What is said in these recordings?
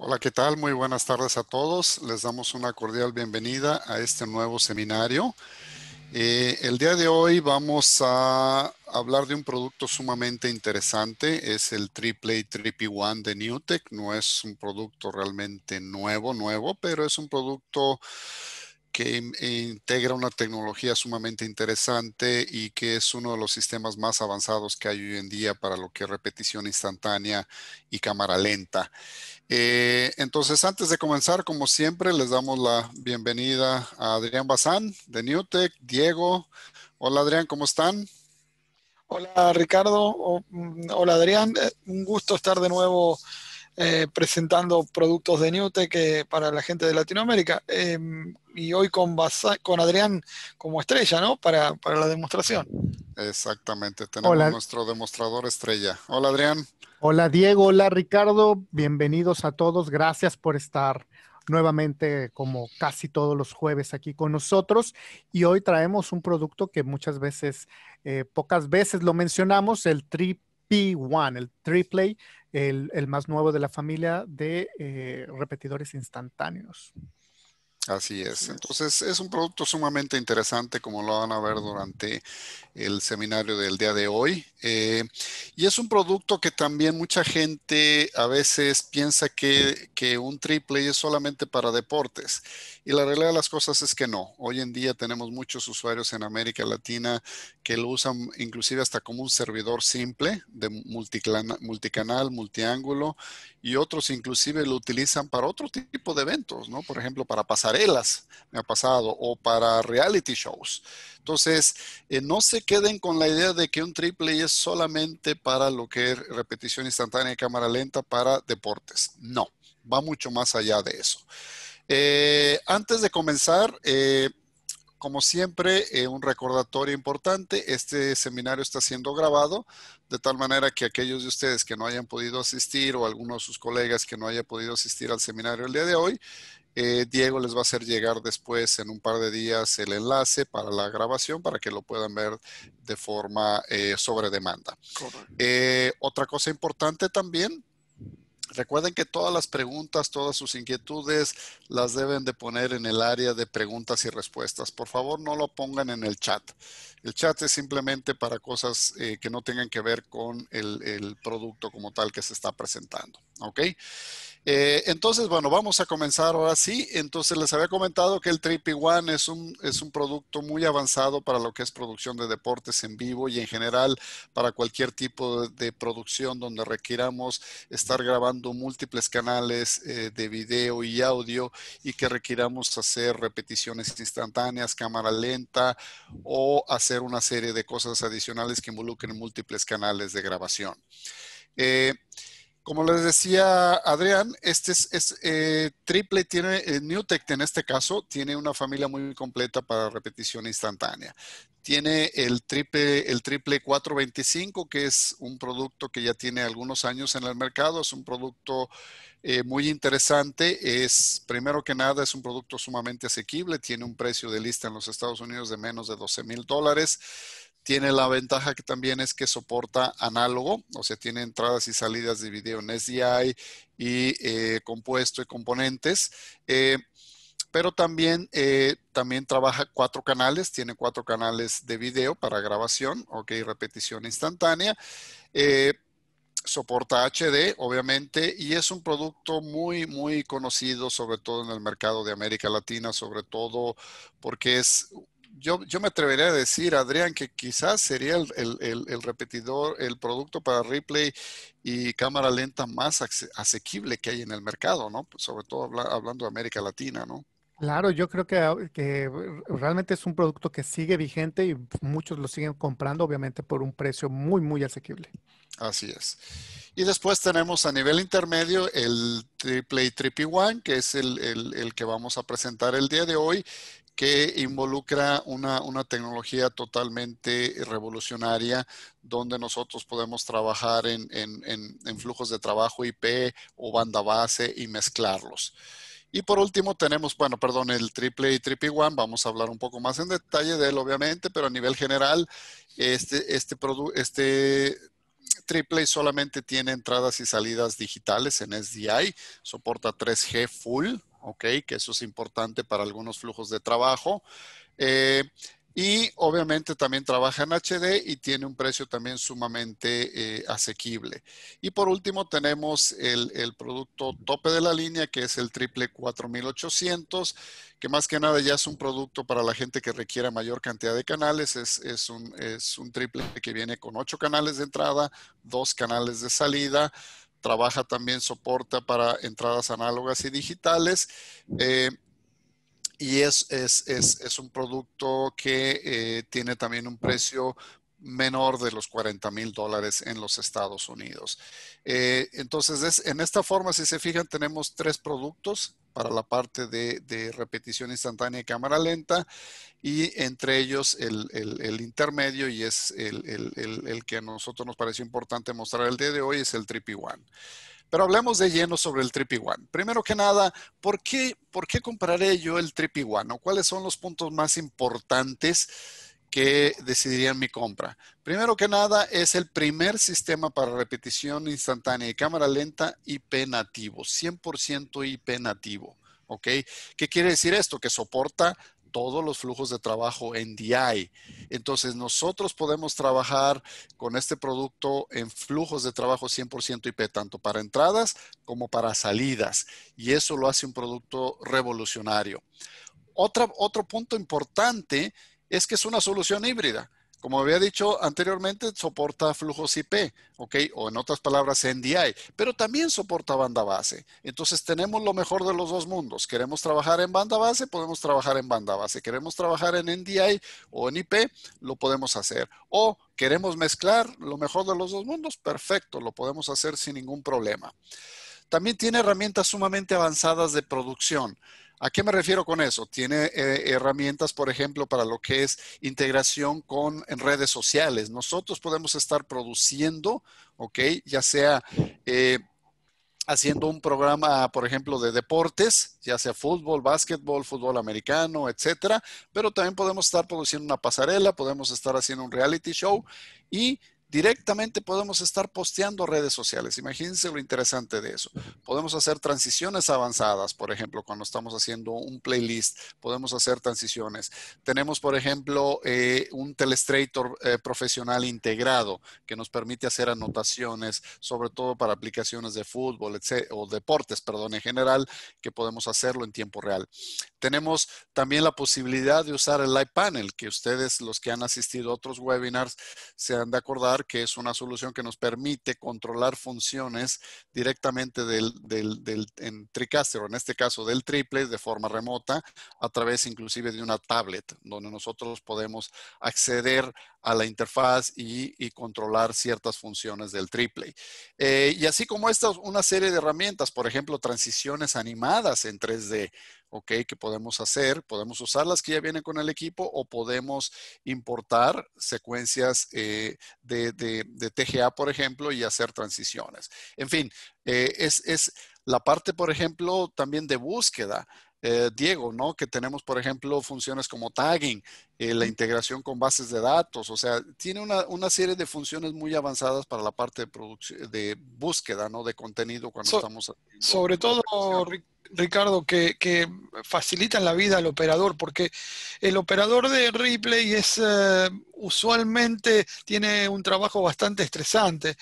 Hola, ¿qué tal? Muy buenas tardes a todos. Les damos una cordial bienvenida a este nuevo seminario. Eh, el día de hoy vamos a hablar de un producto sumamente interesante. Es el Triple AAA1 de Newtek. No es un producto realmente nuevo, nuevo, pero es un producto que integra una tecnología sumamente interesante y que es uno de los sistemas más avanzados que hay hoy en día para lo que es repetición instantánea y cámara lenta. Eh, entonces, antes de comenzar, como siempre, les damos la bienvenida a Adrián Bazán de NewTek. Diego. Hola Adrián, ¿cómo están? Hola Ricardo, mm, hola Adrián, eh, un gusto estar de nuevo eh, presentando productos de Newtek Tech para la gente de Latinoamérica. Em, y hoy con, con Adrián como estrella, ¿no? Para, la demostración. Exactamente, tenemos nuestro demostrador estrella. Hola Adrián. Hola Diego, hola Ricardo, bienvenidos a todos, gracias por estar nuevamente como casi todos los jueves aquí con nosotros y hoy traemos un producto que muchas veces, eh, pocas veces lo mencionamos, el 3P1, el 3Play el, el más nuevo de la familia de eh, repetidores instantáneos. Así es. Entonces es un producto sumamente interesante como lo van a ver durante el seminario del día de hoy. Eh, y es un producto que también mucha gente a veces piensa que, que un triple es solamente para deportes. Y la realidad de las cosas es que no. Hoy en día tenemos muchos usuarios en América Latina que lo usan inclusive hasta como un servidor simple de multicanal, multiángulo y otros inclusive lo utilizan para otro tipo de eventos, ¿no? Por ejemplo, para pasarelas, me ha pasado, o para reality shows. Entonces, eh, no se queden con la idea de que un triple es solamente para lo que es repetición instantánea y cámara lenta para deportes. No, va mucho más allá de eso. Eh, antes de comenzar, eh, como siempre, eh, un recordatorio importante, este seminario está siendo grabado, de tal manera que aquellos de ustedes que no hayan podido asistir o algunos de sus colegas que no haya podido asistir al seminario el día de hoy, eh, Diego les va a hacer llegar después en un par de días el enlace para la grabación para que lo puedan ver de forma eh, sobre demanda. otra cosa importante también, Recuerden que todas las preguntas, todas sus inquietudes las deben de poner en el área de preguntas y respuestas. Por favor, no lo pongan en el chat. El chat es simplemente para cosas eh, que no tengan que ver con el, el, producto como tal que se está presentando. ¿Ok? Eh, entonces, bueno, vamos a comenzar ahora sí. Entonces, les había comentado que el Trippy One es un, es un producto muy avanzado para lo que es producción de deportes en vivo y en general para cualquier tipo de, producción donde requiramos estar grabando múltiples canales eh, de video y audio y que requiramos hacer repeticiones instantáneas, cámara lenta o hacer una serie de cosas adicionales que involucren múltiples canales de grabación. Eh, como les decía Adrián, este es, eh, triple, tiene eh, Newtek en este caso, tiene una familia muy completa para repetición instantánea. Tiene el triple, el triple 425, que es un producto que ya tiene algunos años en el mercado, es un producto eh, muy interesante. Es, primero que nada, es un producto sumamente asequible, tiene un precio de lista en los Estados Unidos de menos de 12 mil dólares tiene la ventaja que también es que soporta análogo, o sea, tiene entradas y salidas de video en SDI y eh, compuesto y componentes. Eh, pero también, eh, también trabaja cuatro canales, tiene cuatro canales de video para grabación, ok, repetición instantánea. soporta HD, obviamente, y es un producto muy, muy conocido, sobre todo en el mercado de América Latina, sobre todo porque es yo, yo, me atrevería a decir, Adrián, que quizás sería el, repetidor, el producto para replay y cámara lenta más asequible que hay en el mercado, ¿no? Sobre todo hablando de América Latina, ¿no? Claro, yo creo ah, que, realmente es un producto que sigue vigente y muchos lo siguen comprando, obviamente, por un precio muy, muy asequible. Así es. Y después tenemos a nivel intermedio el Triple Triple One, que es el que vamos a presentar el día de hoy, que involucra una, tecnología totalmente revolucionaria donde nosotros podemos trabajar en, flujos de trabajo IP o banda base y mezclarlos. Y por último tenemos, bueno, perdón, el triple y triple one. Vamos a hablar un poco más en detalle de él, obviamente, pero a nivel general, este, este, este triple solamente tiene entradas y salidas digitales en SDI, soporta 3G full, ¿ok? Que eso es importante para algunos flujos de trabajo. Eh, y obviamente también trabaja en HD y tiene un precio también sumamente eh, asequible. Y por último tenemos el, producto tope de la línea que es el triple 4800 que más que nada ya es un producto para la gente que requiera mayor cantidad de canales. Es, es, un, es un triple que viene con ocho canales de entrada, dos canales de salida, trabaja también, soporta para entradas análogas y digitales. Eh, y es, un producto que eh, tiene también un precio menor de los 40 mil dólares en los Estados Unidos. Eh, entonces, en esta forma, si se fijan, tenemos tres productos para la parte de, repetición instantánea y cámara lenta, y entre ellos el, intermedio, y es el, que a nosotros nos pareció importante mostrar el día de hoy, es el Trippy One. Pero hablemos de lleno sobre el Trippy One. Primero que nada, ¿por qué, por yo el Trippy One? cuáles son los puntos más importantes? que decidirían mi compra. Primero que nada, es el primer sistema para repetición instantánea y cámara lenta IP nativo, 100% IP nativo. ¿Ok? ¿Qué quiere decir esto? Que soporta todos los flujos de trabajo en DI. Entonces, nosotros podemos trabajar con este producto en flujos de trabajo 100% IP, tanto para entradas como para salidas. Y eso lo hace un producto revolucionario. otro punto importante es que es una solución híbrida. Como había dicho anteriormente, soporta flujos IP, ¿ok? O en otras palabras, NDI, pero también soporta banda base. Entonces tenemos lo mejor de los dos mundos. Queremos trabajar en banda base, podemos trabajar en banda base. Queremos trabajar en NDI o en IP, lo podemos hacer. O queremos mezclar lo mejor de los dos mundos, perfecto, lo podemos hacer sin ningún problema. También tiene herramientas sumamente avanzadas de producción. ¿A qué me refiero con eso? Tiene eh, herramientas, por ejemplo, para lo que es integración con redes sociales. Nosotros podemos estar produciendo, ¿ok? Ya sea eh, haciendo un programa, por ejemplo, de deportes, ya sea fútbol, básquetbol, fútbol americano, etcétera, pero también podemos estar produciendo una pasarela, podemos estar haciendo un reality show y directamente podemos estar posteando redes sociales. Imagínense lo interesante de eso. Podemos hacer transiciones avanzadas, por ejemplo, cuando estamos haciendo un playlist, podemos hacer transiciones. Tenemos, por ejemplo, eh, un Telestrator eh, profesional integrado que nos permite hacer anotaciones, sobre todo para aplicaciones de fútbol o deportes, perdón, en general, que podemos hacerlo en tiempo real. Tenemos también la posibilidad de usar el Live Panel, que ustedes, los que han asistido a otros webinars, se han de acordar que es una solución que nos permite controlar funciones directamente en TriCaster, o en este caso del triple, de forma remota, a través inclusive de una tablet, donde nosotros podemos acceder a la interfaz y, controlar ciertas funciones del triple. Eh, y así como estas, una serie de herramientas, por ejemplo, transiciones animadas en 3D, ¿ok? Que podemos hacer, podemos usar las que ya vienen con el equipo o podemos importar secuencias eh, de, TGA, por ejemplo, y hacer transiciones. En fin, eh, es, la parte, por ejemplo, también de búsqueda. Eh, Diego, ¿no? Que tenemos, por ejemplo, funciones como tagging, la integración con bases de datos, o sea, tiene una, serie de funciones muy avanzadas para la parte de, de búsqueda, ¿no? De contenido cuando estamos... Sobre todo, Rick, Ricardo, que, facilitan la vida al operador, porque el operador de Ripley es eh, usualmente tiene un trabajo bastante estresante.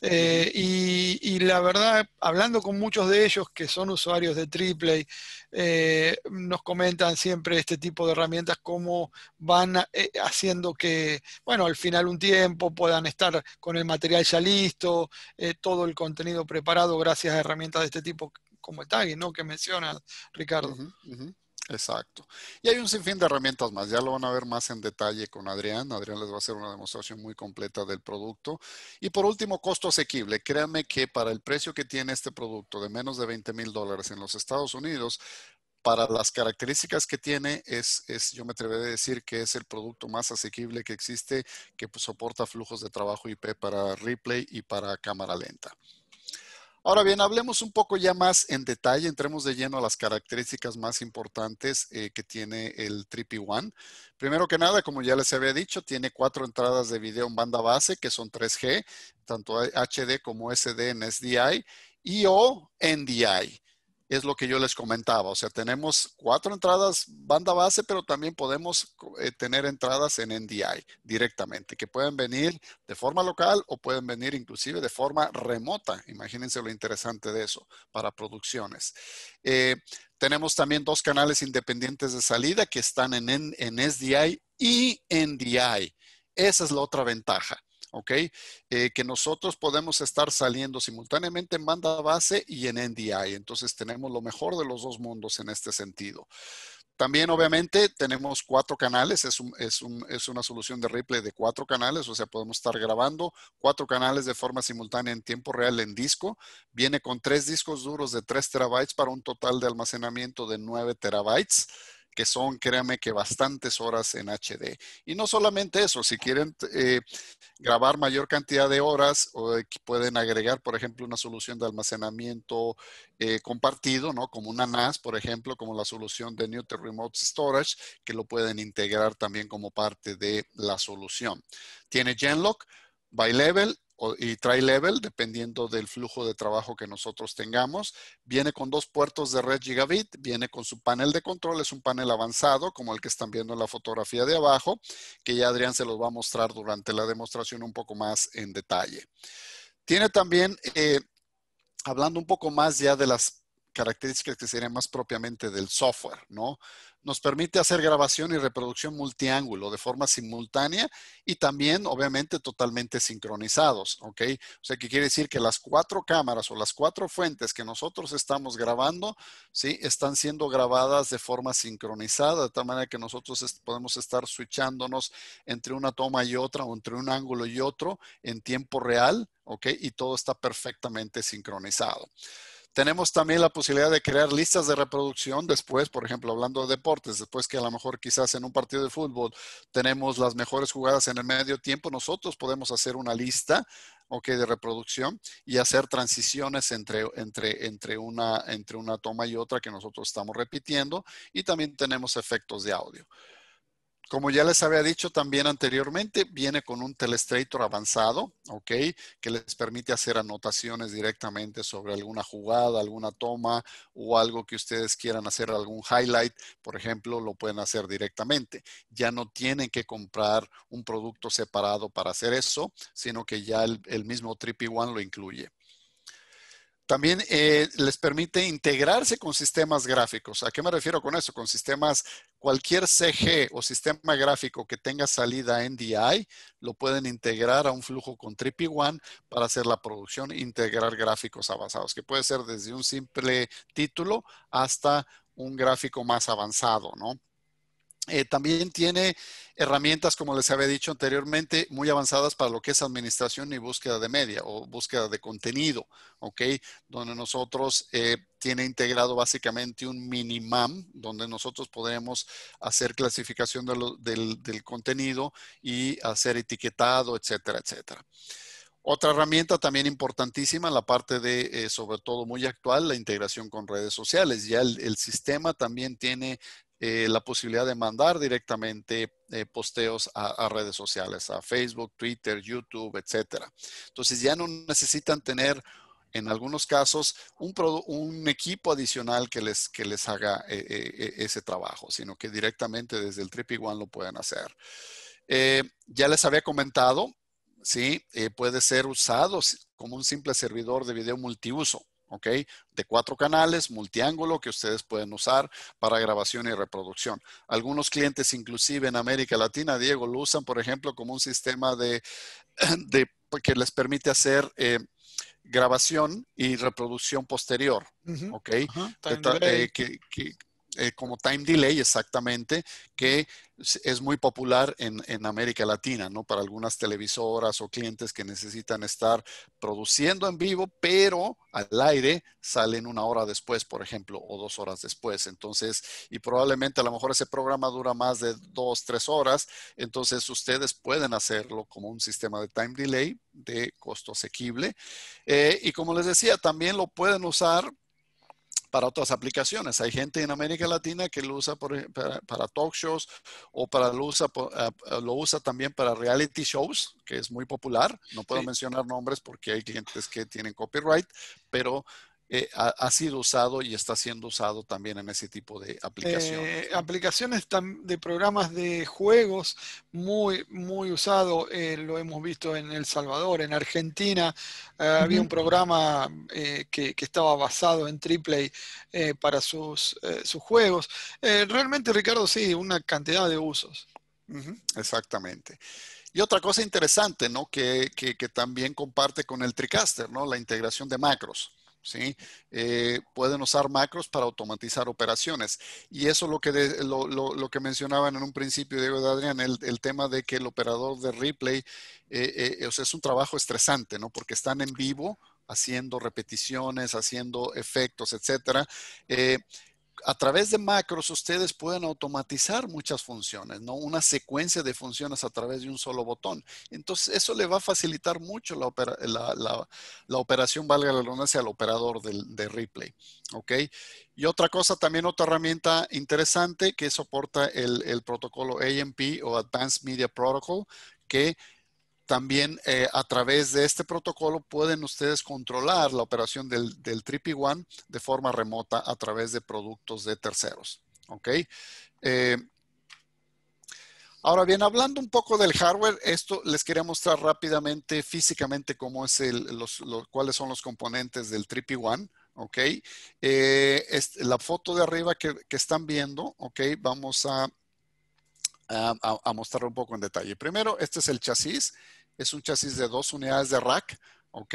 Eh, y, la verdad, hablando con muchos de ellos que son usuarios de Triple, eh, nos comentan siempre este tipo de herramientas, cómo van haciendo que, bueno, al final un tiempo puedan estar con el material ya listo, todo el contenido preparado gracias a herramientas de este tipo como el tagging, ¿no? Que menciona Ricardo. Exacto. Y hay un sinfín de herramientas más. Ya lo van a ver más en detalle con Adrián. Adrián les va a hacer una demostración muy completa del producto. Y por último, costo asequible. Créanme que para el precio que tiene este producto de menos de 20 mil dólares en los Estados Unidos, para las características que tiene, es, yo me atreveré a decir que es el producto más asequible que existe, que pues, soporta flujos de trabajo IP para replay y para cámara lenta. Ahora bien, hablemos un poco ya más en detalle, entremos de lleno a las características más importantes eh, que tiene el Tripi One. Primero que nada, como ya les había dicho, tiene cuatro entradas de video en banda base, que son 3G, tanto HD como SD en SDI y o NDI es lo que yo les comentaba. O sea, tenemos cuatro entradas banda base, pero también podemos eh, tener entradas en NDI directamente, que pueden venir de forma local o pueden venir inclusive de forma remota. Imagínense lo interesante de eso para producciones. Eh, tenemos también dos canales independientes de salida que están en, en, en SDI y NDI. Esa es la otra ventaja. ¿ok? Eh, que nosotros podemos estar saliendo simultáneamente en banda base y en NDI. Entonces tenemos lo mejor de los dos mundos en este sentido. También, obviamente, tenemos cuatro canales. Es, es, una solución de replay de cuatro canales, o sea, podemos estar grabando cuatro canales de forma simultánea en tiempo real en disco. Viene con tres discos duros de 3 terabytes para un total de almacenamiento de 9 terabytes que son, créanme que bastantes horas en HD. Y no solamente eso, si quieren eh, grabar mayor cantidad de horas, o, eh, pueden agregar, por ejemplo, una solución de almacenamiento eh, compartido, ¿no? Como una NAS, por ejemplo, como la solución de Newton Remote Storage, que lo pueden integrar también como parte de la solución. Tiene Genlock, By Level, y try level dependiendo del flujo de trabajo que nosotros tengamos. Viene con dos puertos de red gigabit, viene con su panel de control, es un panel avanzado, como el que están viendo en la fotografía de abajo, que ya Adrián se los va a mostrar durante la demostración un poco más en detalle. Tiene también, eh, hablando un poco más ya de las características que serían más propiamente del software, ¿no? Nos permite hacer grabación y reproducción multiángulo de forma simultánea y también, obviamente, totalmente sincronizados, ¿ok? O sea, que quiere decir que las cuatro cámaras o las cuatro fuentes que nosotros estamos grabando, ¿sí? Están siendo grabadas de forma sincronizada, de tal manera que nosotros podemos estar switchándonos entre una toma y otra o entre un ángulo y otro en tiempo real, ¿ok? Y todo está perfectamente sincronizado. Tenemos también la posibilidad de crear listas de reproducción después, por ejemplo, hablando de deportes, después que a lo mejor quizás en un partido de fútbol tenemos las mejores jugadas en el medio tiempo, nosotros podemos hacer una lista que de reproducción y hacer transiciones entre, entre, entre, una, entre una toma y otra que nosotros estamos repitiendo y también tenemos efectos de audio. Como ya les había dicho también anteriormente, viene con un telestrator avanzado, ¿ok? Que les permite hacer anotaciones directamente sobre alguna jugada, alguna toma o algo que ustedes quieran hacer, algún highlight, por ejemplo, lo pueden hacer directamente. Ya no tienen que comprar un producto separado para hacer eso, sino que ya el, mismo Trippy One lo incluye. También eh, les permite integrarse con sistemas gráficos. ¿A qué me refiero con eso? Con sistemas, cualquier CG o sistema gráfico que tenga salida NDI, lo pueden integrar a un flujo con Trippy One para hacer la producción e integrar gráficos avanzados, que puede ser desde un simple título hasta un gráfico más avanzado, ¿no? Eh, también tiene herramientas, como les había dicho anteriormente, muy avanzadas para lo que es administración y búsqueda de media o búsqueda de contenido, ¿ok? Donde nosotros eh, tiene integrado básicamente un minimam, donde nosotros podemos hacer clasificación del, contenido y hacer etiquetado, etcétera, etcétera. Otra herramienta también importantísima, la parte de, eh, sobre todo muy actual, la integración con redes sociales. Ya el sistema también tiene eh, la posibilidad de mandar directamente eh, posteos a, redes sociales, a Facebook, Twitter, YouTube, etcétera. Entonces ya no necesitan tener en algunos casos un, equipo adicional que les, que les haga eh, e-, ese trabajo, sino que directamente desde el Trippy One lo pueden hacer. ya les había comentado, ¿sí? puede ser usado como un simple servidor de video multiuso. ¿ok? De cuatro canales, multiángulo, que ustedes pueden usar para grabación y reproducción. Algunos clientes, inclusive en América Latina, Diego, lo usan, por ejemplo, como un sistema de, pues, que les permite hacer... Eh, grabación y reproducción posterior, ¿ok? como time delay, exactamente, que es muy popular en, América Latina, ¿no? Para algunas televisoras o clientes que necesitan estar produciendo en vivo, pero al aire salen una hora después, por ejemplo, o dos horas después. Entonces, y probablemente a lo mejor ese programa dura más de dos, tres horas. Entonces, ustedes pueden hacerlo como un sistema de time delay de costo asequible. Eh, y como les decía, también lo pueden usar para otras aplicaciones. Hay gente en América Latina que lo usa para, talk shows o para lo usa, también para reality shows, que es muy popular. No puedo mencionar nombres porque hay clientes que tienen copyright, pero eh, ha, sido usado y está siendo usado también en ese tipo de aplicaciones. Eh, aplicaciones de programas de juegos muy, muy usado, eh, lo hemos visto en El Salvador, en Argentina, ah, había un programa que, estaba basado en Triplay para sus, sus juegos. realmente, Ricardo, sí, una cantidad de usos. Exactamente. Y otra cosa interesante, ¿no? Que, que también comparte con el TriCaster, ¿no? La integración de macros. ¿sí? Eh, pueden usar macros para automatizar operaciones. Y eso es lo que, lo, que mencionaban en un principio, Diego y Adrián, el, tema de que el operador de replay eh, eh, es un trabajo estresante, ¿no? Porque están en vivo haciendo repeticiones, haciendo efectos, etcétera a través de macros ustedes pueden automatizar muchas funciones, ¿no? Una secuencia de funciones a través de un solo botón. Entonces, eso le va a facilitar mucho la, operación, valga la redundancia, al operador de, replay, ¿ok? Y otra cosa, también otra herramienta interesante que soporta el protocolo AMP o Advanced Media Protocol, que también eh, a través de este protocolo pueden ustedes controlar la operación del, del Tripi One de forma remota a través de productos de terceros. ¿Ok? Eh, ahora bien, hablando un poco del hardware, esto les quería mostrar rápidamente físicamente cómo es el, los, cuáles son los componentes del Tripi One. ¿Ok? Eh, la foto de arriba que, que están viendo, ¿ok? Vamos a a, a, mostrar un poco en detalle. Primero, este es el chasis. Es un chasis de dos unidades de rack, ¿ok?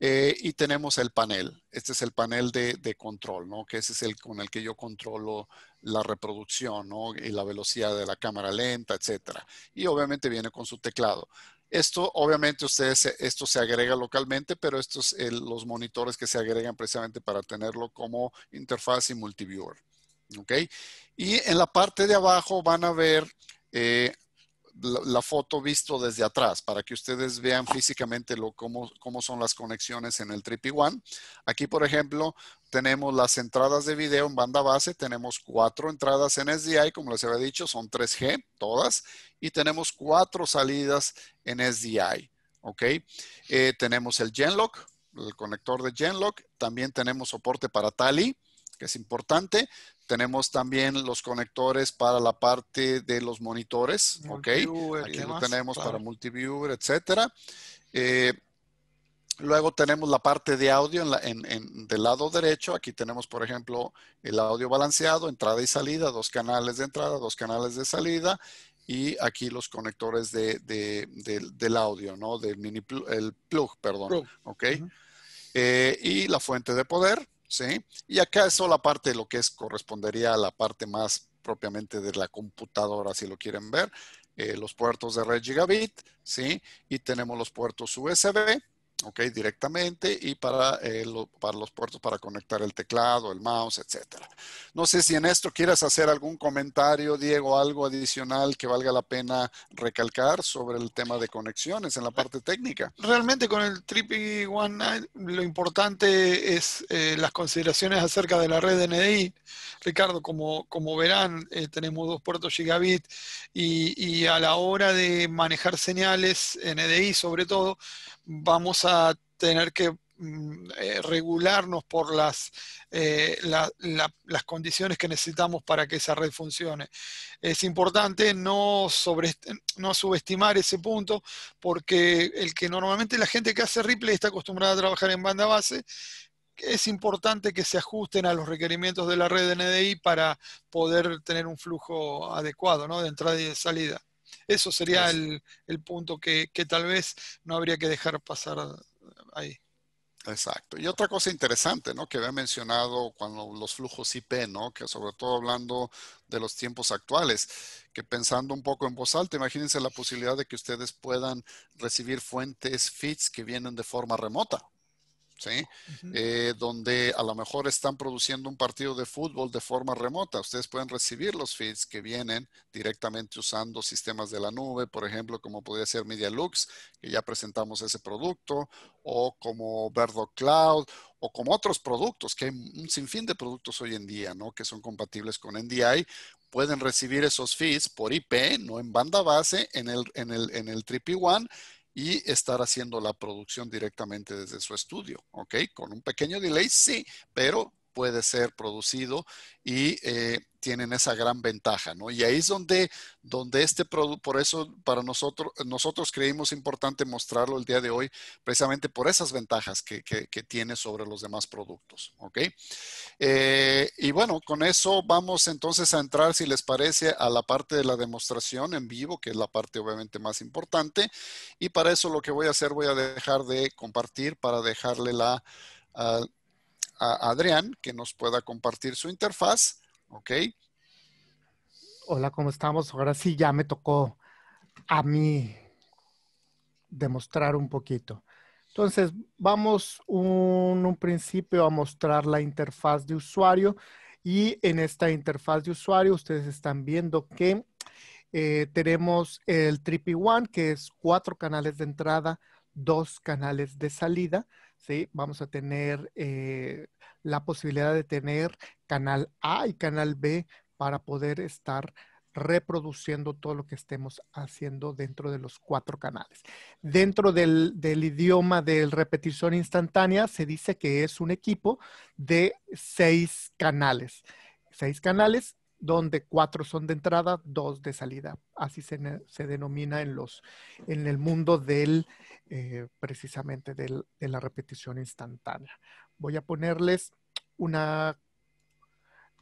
Eh, y tenemos el panel. Este es el panel de, control, ¿no? Que ese es el con el que yo controlo la reproducción, ¿no? Y la velocidad de la cámara lenta, etcétera. Y obviamente viene con su teclado. Esto, obviamente, ustedes, esto se agrega localmente, pero estos son eh, los monitores que se agregan precisamente para tenerlo como interfaz y multiviewer. ¿ok? Y en la parte de abajo van a ver eh, la, foto visto desde atrás para que ustedes vean físicamente lo, cómo, cómo son las conexiones en el Tripi One. Aquí, por ejemplo, tenemos las entradas de video en banda base. Tenemos cuatro entradas en SDI, como les había dicho, son 3G todas. Y tenemos cuatro salidas en SDI. ¿Ok? Eh, tenemos el Genlock, el conector de Genlock. También tenemos soporte para Tally, que es importante. Tenemos también los conectores para la parte de los monitores, ¿ok? Aquí lo tenemos para multiviewer, etcétera. Eh, luego tenemos la parte de audio en del lado derecho. Aquí tenemos, por ejemplo, el audio balanceado, entrada y salida, dos canales de entrada, dos canales de salida. Y aquí los conectores del audio, ¿no? Del mini el plug, perdón. ¿Ok? Eh, y la fuente de poder, ¿sí? Y acá es solo la parte de lo que es, correspondería a la parte más propiamente de la computadora, si lo quieren ver. Eh, los puertos de red gigabit, ¿sí? Y tenemos los puertos USB, ok, directamente y para, eh, para los puertos para conectar el teclado, el mouse, etcétera. No sé si en esto quieras hacer algún comentario, Diego, algo adicional que valga la pena recalcar sobre el tema de conexiones en la parte técnica. Realmente con el Trippy One eh, lo importante es eh, las consideraciones acerca de la red NDI. Ricardo, como, como verán, tenemos dos puertos gigabit y, y a la hora de manejar señales NDI sobre todo, vamos a tener que mm, eh, regularnos por las, eh, las condiciones que necesitamos para que esa red funcione. Es importante no, sobre, no subestimar ese punto porque el que normalmente la gente que hace Ripple está acostumbrada a trabajar en banda base, es importante que se ajusten a los requerimientos de la red NDI para poder tener un flujo adecuado de entrada y de salida. Eso sería el, punto que, tal vez no habría que dejar pasar ahí. Exacto. Y otra cosa interesante, ¿no? Que había mencionado cuando los flujos IP, ¿no? Que sobre todo hablando de los tiempos actuales, que pensando un poco en voz alta, imagínense la posibilidad de que ustedes puedan recibir fuentes, feeds que vienen de forma remota, eh, donde a lo mejor están produciendo un partido de fútbol de forma remota. Ustedes pueden recibir los feeds que vienen directamente usando sistemas de la nube, por ejemplo, como podría ser MediaLux, que ya presentamos ese producto, o como Verdo Cloud, o como otros productos, que hay un sinfín de productos hoy en día, ¿no? Que son compatibles con NDI, pueden recibir esos feeds por IP, no en banda base, en el, en el, en el TRIP1, y estar haciendo la producción directamente desde su estudio, ¿ok? Con un pequeño delay, sí, pero puede ser producido y eh, tienen esa gran ventaja, ¿no? Y ahí es donde, donde este producto, por eso para nosotros, nosotros creímos importante mostrarlo el día de hoy, precisamente por esas ventajas que, tiene sobre los demás productos, ¿ok? Eh, y bueno, con eso vamos entonces a entrar, si les parece, a la parte de la demostración en vivo, que es la parte obviamente más importante. Y para eso lo que voy a hacer, voy a dejar de compartir para dejarle la... Adrián que nos pueda compartir su interfaz. Ok. Hola, ¿cómo estamos? Ahora sí ya me tocó a mí demostrar un poquito. Entonces, vamos un, un principio a mostrar la interfaz de usuario y en esta interfaz de usuario ustedes están viendo que eh, tenemos el One, que es cuatro canales de entrada, dos canales de salida. ¿sí? Vamos a tener eh, la posibilidad de tener canal A y canal B para poder estar reproduciendo todo lo que estemos haciendo dentro de los cuatro canales. Dentro del, del idioma de repetición instantánea se dice que es un equipo de seis canales. Seis canales donde cuatro son de entrada, dos de salida. Así se, denomina en, los, en el mundo del, eh, precisamente de la repetición instantánea. Voy a ponerles una,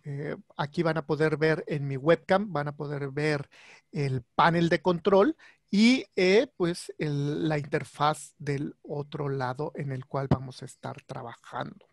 eh, aquí van a poder ver en mi webcam, van a poder ver el panel de control y eh, pues la interfaz del otro lado en el cual vamos a estar trabajando.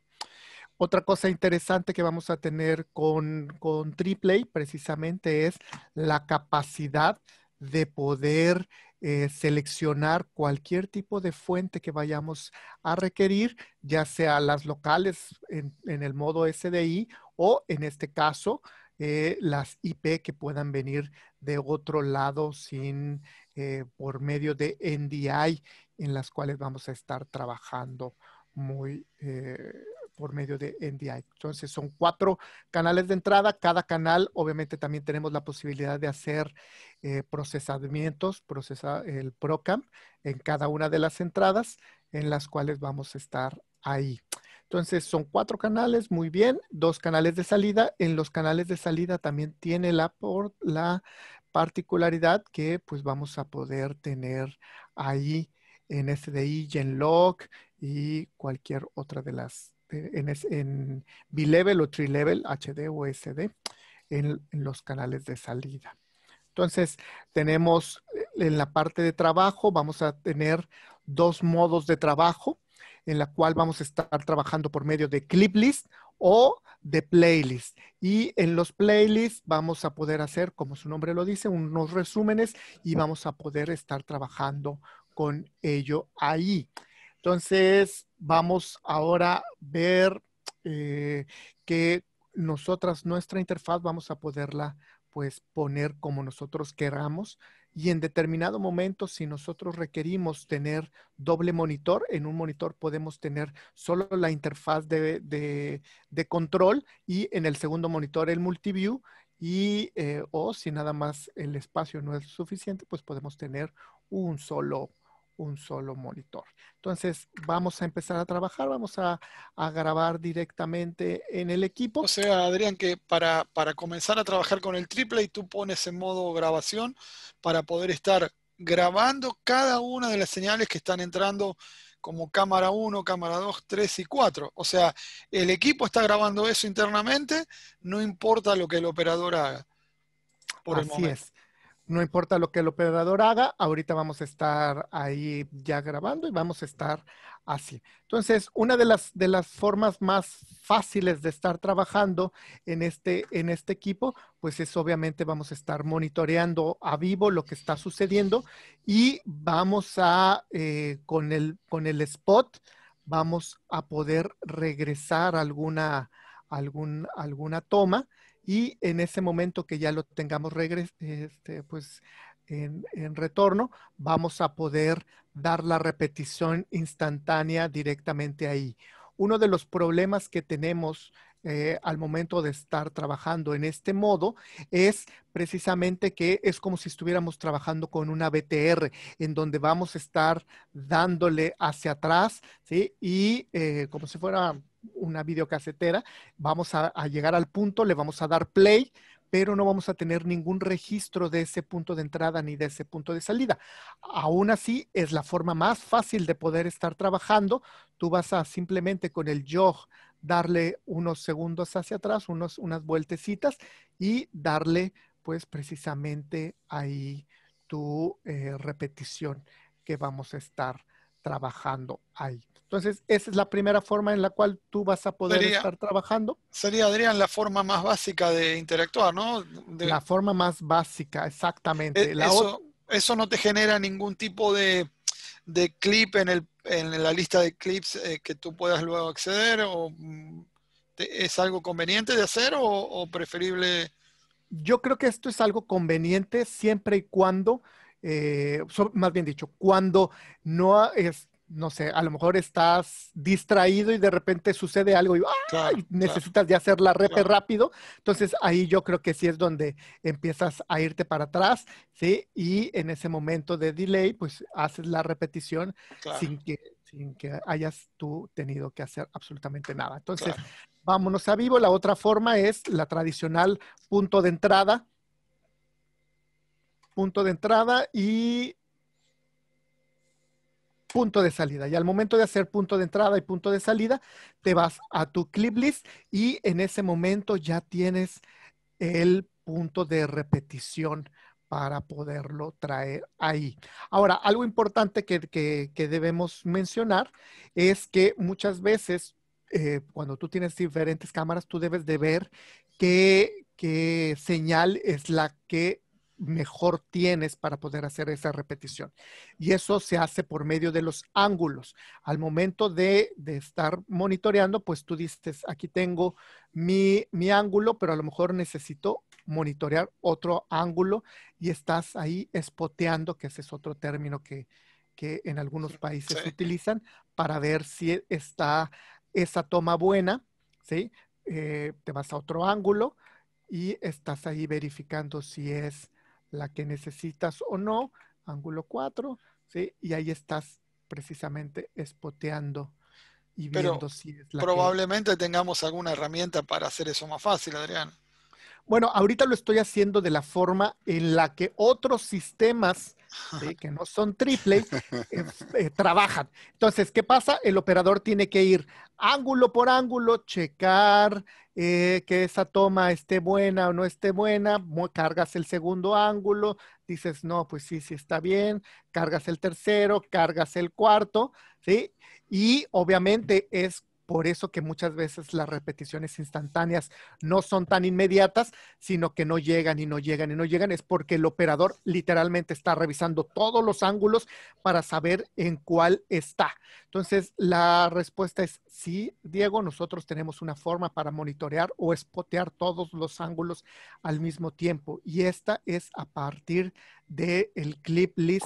Otra cosa interesante que vamos a tener con, con Triple precisamente es la capacidad de poder eh, seleccionar cualquier tipo de fuente que vayamos a requerir, ya sea las locales en, el modo SDI o en este caso eh, las IP que puedan venir de otro lado sin eh, por medio de NDI en las cuales vamos a estar trabajando muy por medio de NDI. Entonces son cuatro canales de entrada. Cada canal, obviamente, también tenemos la posibilidad de hacer eh, procesamientos, procesar el PROCAM en cada una de las entradas en las cuales vamos a estar ahí. Entonces son cuatro canales, muy bien, dos canales de salida. En los canales de salida también tiene la, por, la particularidad que pues vamos a poder tener ahí en SDI, Genlock y cualquier otra de las este, en, en level o tri T-Level, HD o SD, en, los canales de salida. Entonces, tenemos eh, en la parte de trabajo, vamos a tener dos modos de trabajo, en la cual vamos a estar trabajando por medio de Clip List o de playlist. Y en los playlists vamos a poder hacer, como su nombre lo dice, unos resúmenes y vamos a poder estar trabajando con ello ahí. Entonces, vamos ahora a ver eh, que nosotras, nuestra interfaz, vamos a poderla pues poner como nosotros queramos y en determinado momento, si nosotros requerimos tener doble monitor, en un monitor podemos tener solo la interfaz de, control y en el segundo monitor el multiview y eh, o si nada más el espacio no es suficiente, pues podemos tener un solo un solo monitor. Entonces vamos a empezar a trabajar, vamos a, grabar directamente en el equipo. O sea, Adrián, que para, comenzar a trabajar con el triple y tú pones en modo grabación para poder estar grabando cada una de las señales que están entrando como cámara 1, cámara 2, 3 y 4. O sea, el equipo está grabando eso internamente, no importa lo que el operador haga. Por Así es no importa lo que el operador haga, ahorita vamos a estar ahí ya grabando y vamos a estar así. Entonces, una de las, de las formas más fáciles de estar trabajando en este, en este equipo, pues es obviamente vamos a estar monitoreando a vivo lo que está sucediendo y vamos a, eh, con, el, con el spot, vamos a poder regresar alguna, alguna toma y en ese momento que ya lo tengamos regres este, pues, en, en, retorno, vamos a poder dar la repetición instantánea directamente ahí. Uno de los problemas que tenemos eh, al momento de estar trabajando en este modo es precisamente que es como si estuviéramos trabajando con una BTR, en donde vamos a estar dándole hacia atrás, ¿sí? Y eh, como si fuera una videocasetera, vamos a, llegar al punto, le vamos a dar play, pero no vamos a tener ningún registro de ese punto de entrada ni de ese punto de salida. Aún así, es la forma más fácil de poder estar trabajando. Tú vas a simplemente con el jog darle unos segundos hacia atrás, unos, unas vueltecitas y darle pues precisamente ahí tu eh, repetición que vamos a estar trabajando ahí. Entonces, esa es la primera forma en la cual tú vas a poder estar trabajando. Sería, Adrián, la forma más básica de interactuar, ¿no? De... La forma más básica, exactamente. E, eso no te genera ningún tipo de de clip en, el, en la lista de clips eh, que tú puedas luego acceder? O, mm, ¿Es algo conveniente de hacer o, preferible? Yo creo que esto es algo conveniente siempre y cuando, eh, más bien dicho, cuando no es, no sé, a lo mejor estás distraído y de repente sucede algo y, necesitas de hacer la repe rápido. Entonces ahí yo creo que sí es donde empiezas a irte para atrás, ¿sí? Y en ese momento de delay, pues haces la repetición sin, que, sin que hayas tú tenido que hacer absolutamente nada. Entonces, vámonos a vivo. La otra forma es la tradicional punto de entrada. Punto de entrada y punto de salida. Y al momento de hacer punto de entrada y punto de salida, te vas a tu clip list y en ese momento ya tienes el punto de repetición para poderlo traer ahí. Ahora, algo importante que, debemos mencionar es que muchas veces eh, cuando tú tienes diferentes cámaras, tú debes de ver qué, qué señal es la que mejor tienes para poder hacer esa repetición. Y eso se hace por medio de los ángulos. Al momento de, estar monitoreando, pues tú dices, aquí tengo mi, mi, ángulo, pero a lo mejor necesito monitorear otro ángulo y estás ahí espoteando, que ese es otro término que, en algunos países utilizan, para ver si e, está esa toma buena, ¿sí? Eh, te vas a otro ángulo y estás ahí verificando si es la que necesitas o no, ángulo 4, ¿sí? Y ahí estás precisamente espoteando y viendo si es la probablemente tengamos alguna herramienta para hacer eso más fácil, Adrián. Bueno, ahorita lo estoy haciendo de la forma en la que otros sistemas que no son triple eh, trabajan. Entonces, ¿qué pasa? El operador tiene que ir ángulo por ángulo, checar eh, que esa toma esté buena o no esté buena, cargas el segundo ángulo, dices, no, pues sí, sí está bien, cargas el tercero, cargas el cuarto, ¿sí? Y obviamente es por eso que muchas veces las repeticiones instantáneas no son tan inmediatas, sino que no llegan y no llegan y no llegan. Es porque el operador literalmente está revisando todos los ángulos para saber en cuál está. Entonces, la respuesta es sí, Diego, nosotros tenemos una forma para monitorear o espotear todos los ángulos al mismo tiempo. Y esta es a partir del el clip list,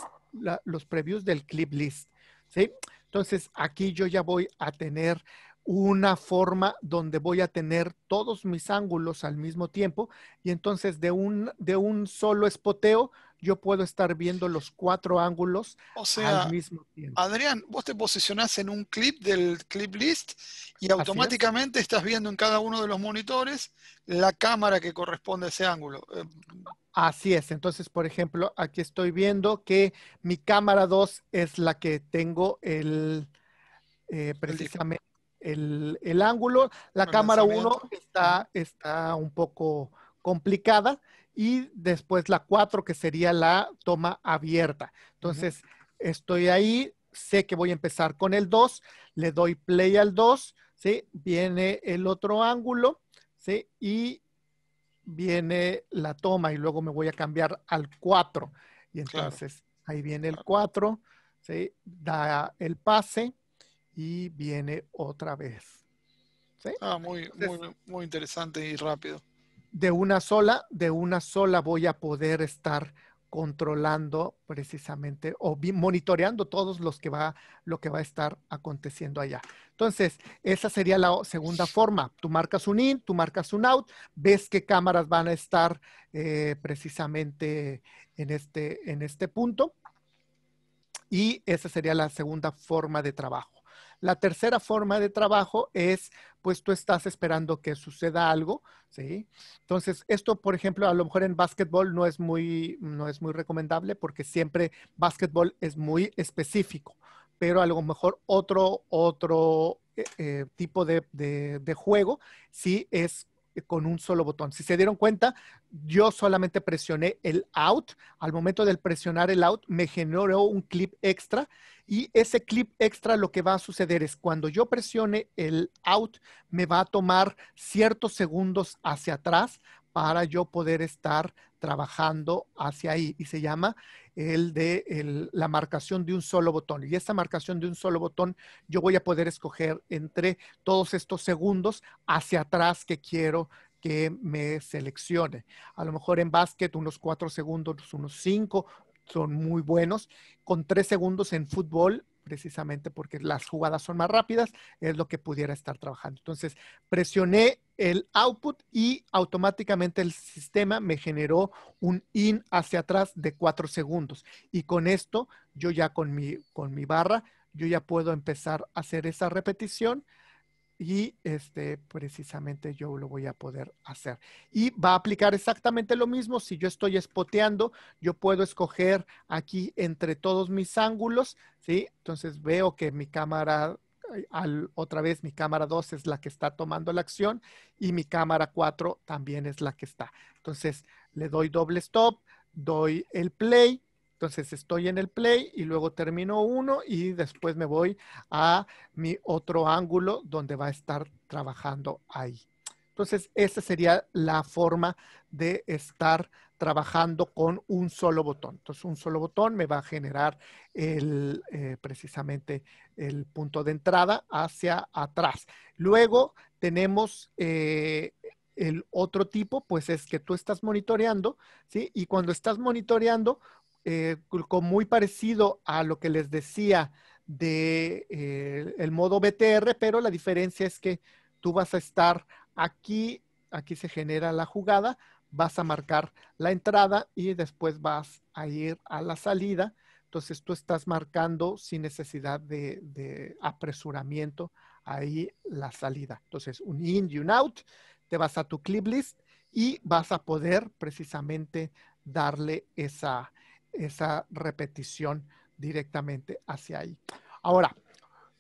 los previews del clip list. ¿sí? Entonces, aquí yo ya voy a tener una forma donde voy a tener todos mis ángulos al mismo tiempo y entonces de un, de un solo espoteo yo puedo estar viendo los cuatro ángulos al mismo tiempo. Adrián, vos te posicionás en un clip del clip list y automáticamente estás viendo en cada uno de los monitores la cámara que corresponde a ese ángulo. Eh, Así es. Entonces, por ejemplo, aquí estoy viendo que mi cámara 2 es la que tengo el eh, precisamente el, ángulo. La cámara 1 está, está un poco complicada y después la 4 que sería la toma abierta. Entonces, estoy ahí, sé que voy a empezar con el 2, le doy play al 2, ¿sí? viene el otro ángulo y viene la toma y luego me voy a cambiar al 4. Y entonces ahí viene el 4, ¿sí? da el pase, y viene otra vez. Ah, muy, interesante y rápido. De una sola, de una sola voy a poder estar controlando precisamente o monitoreando todos los que va lo que va a estar aconteciendo allá. Entonces, esa sería la segunda forma. Tú marcas un in, tú marcas un out, ves qué cámaras van a estar eh, precisamente en este en este punto y esa sería la segunda forma de trabajo. La tercera forma de trabajo es, pues tú estás esperando que suceda algo, ¿sí? Entonces, esto, por ejemplo, a lo mejor en básquetbol no es muy, no es muy recomendable porque siempre básquetbol es muy específico, pero a lo mejor otro, otro eh, eh, tipo de, de juego sí es con un solo botón. Si se dieron cuenta, yo solamente presioné el out. Al momento del presionar el out, me generó un clip extra y ese clip extra lo que va a suceder es cuando yo presione el out, me va a tomar ciertos segundos hacia atrás para yo poder estar trabajando hacia ahí y se llama el de la marcación de un solo botón. Y esta marcación de un solo botón yo voy a poder escoger entre todos estos segundos hacia atrás que quiero que me seleccione. A lo mejor en básquet unos 4 segundos, unos cinco son muy buenos. Con tres segundos en fútbol precisamente porque las jugadas son más rápidas, es lo que pudiera estar trabajando. Entonces, presioné el output y automáticamente el sistema me generó un in hacia atrás de 4 segundos. Y con esto, yo ya con mi, con mi barra, yo ya puedo empezar a hacer esa repetición y este, precisamente yo lo voy a poder hacer. Y va a aplicar exactamente lo mismo. Si yo estoy espoteando, yo puedo escoger aquí entre todos mis ángulos, ¿sí? Entonces veo que mi cámara, eh, otra vez mi cámara 2 es la que está tomando la acción y mi cámara 4 también es la que está. Entonces le doy doble stop, doy el play, entonces estoy en el play y luego termino uno y después me voy a mi otro ángulo donde va a estar trabajando ahí. Entonces esa sería la forma de estar trabajando con un solo botón. Entonces un solo botón me va a generar eh, precisamente el punto de entrada hacia atrás. Luego tenemos eh, el otro tipo, pues es que tú estás monitoreando, ¿sí? Y cuando estás monitoreando, eh, muy parecido a lo que les decía de eh, el modo BTR, pero la diferencia es que tú vas a estar aquí, aquí se genera la jugada, vas a marcar la entrada y después vas a ir a la salida. Entonces tú estás marcando sin necesidad de, de apresuramiento ahí la salida. Entonces un in y un out, te vas a tu clip list y vas a poder precisamente darle esa, esa repetición directamente hacia ahí. Ahora,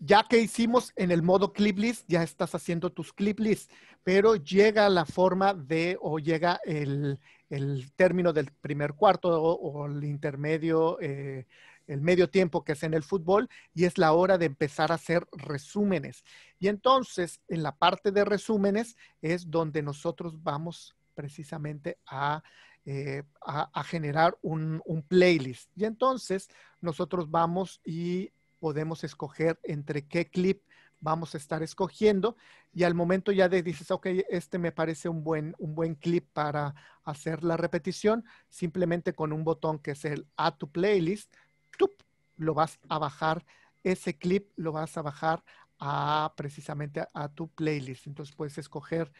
ya que hicimos en el modo clip list, ya estás haciendo tus clip list, pero llega la forma de o llega el, el término del primer cuarto o, el intermedio, eh, el medio tiempo que es en el fútbol y es la hora de empezar a hacer resúmenes. Y entonces en la parte de resúmenes es donde nosotros vamos precisamente a eh, a, generar un, playlist. Y entonces nosotros vamos y podemos escoger entre qué clip vamos a estar escogiendo y al momento ya de dices, ok, este me parece un buen, un buen clip para hacer la repetición, simplemente con un botón que es el a to Playlist, tú lo vas a bajar, ese clip lo vas a bajar a precisamente a, a tu playlist. Entonces puedes escoger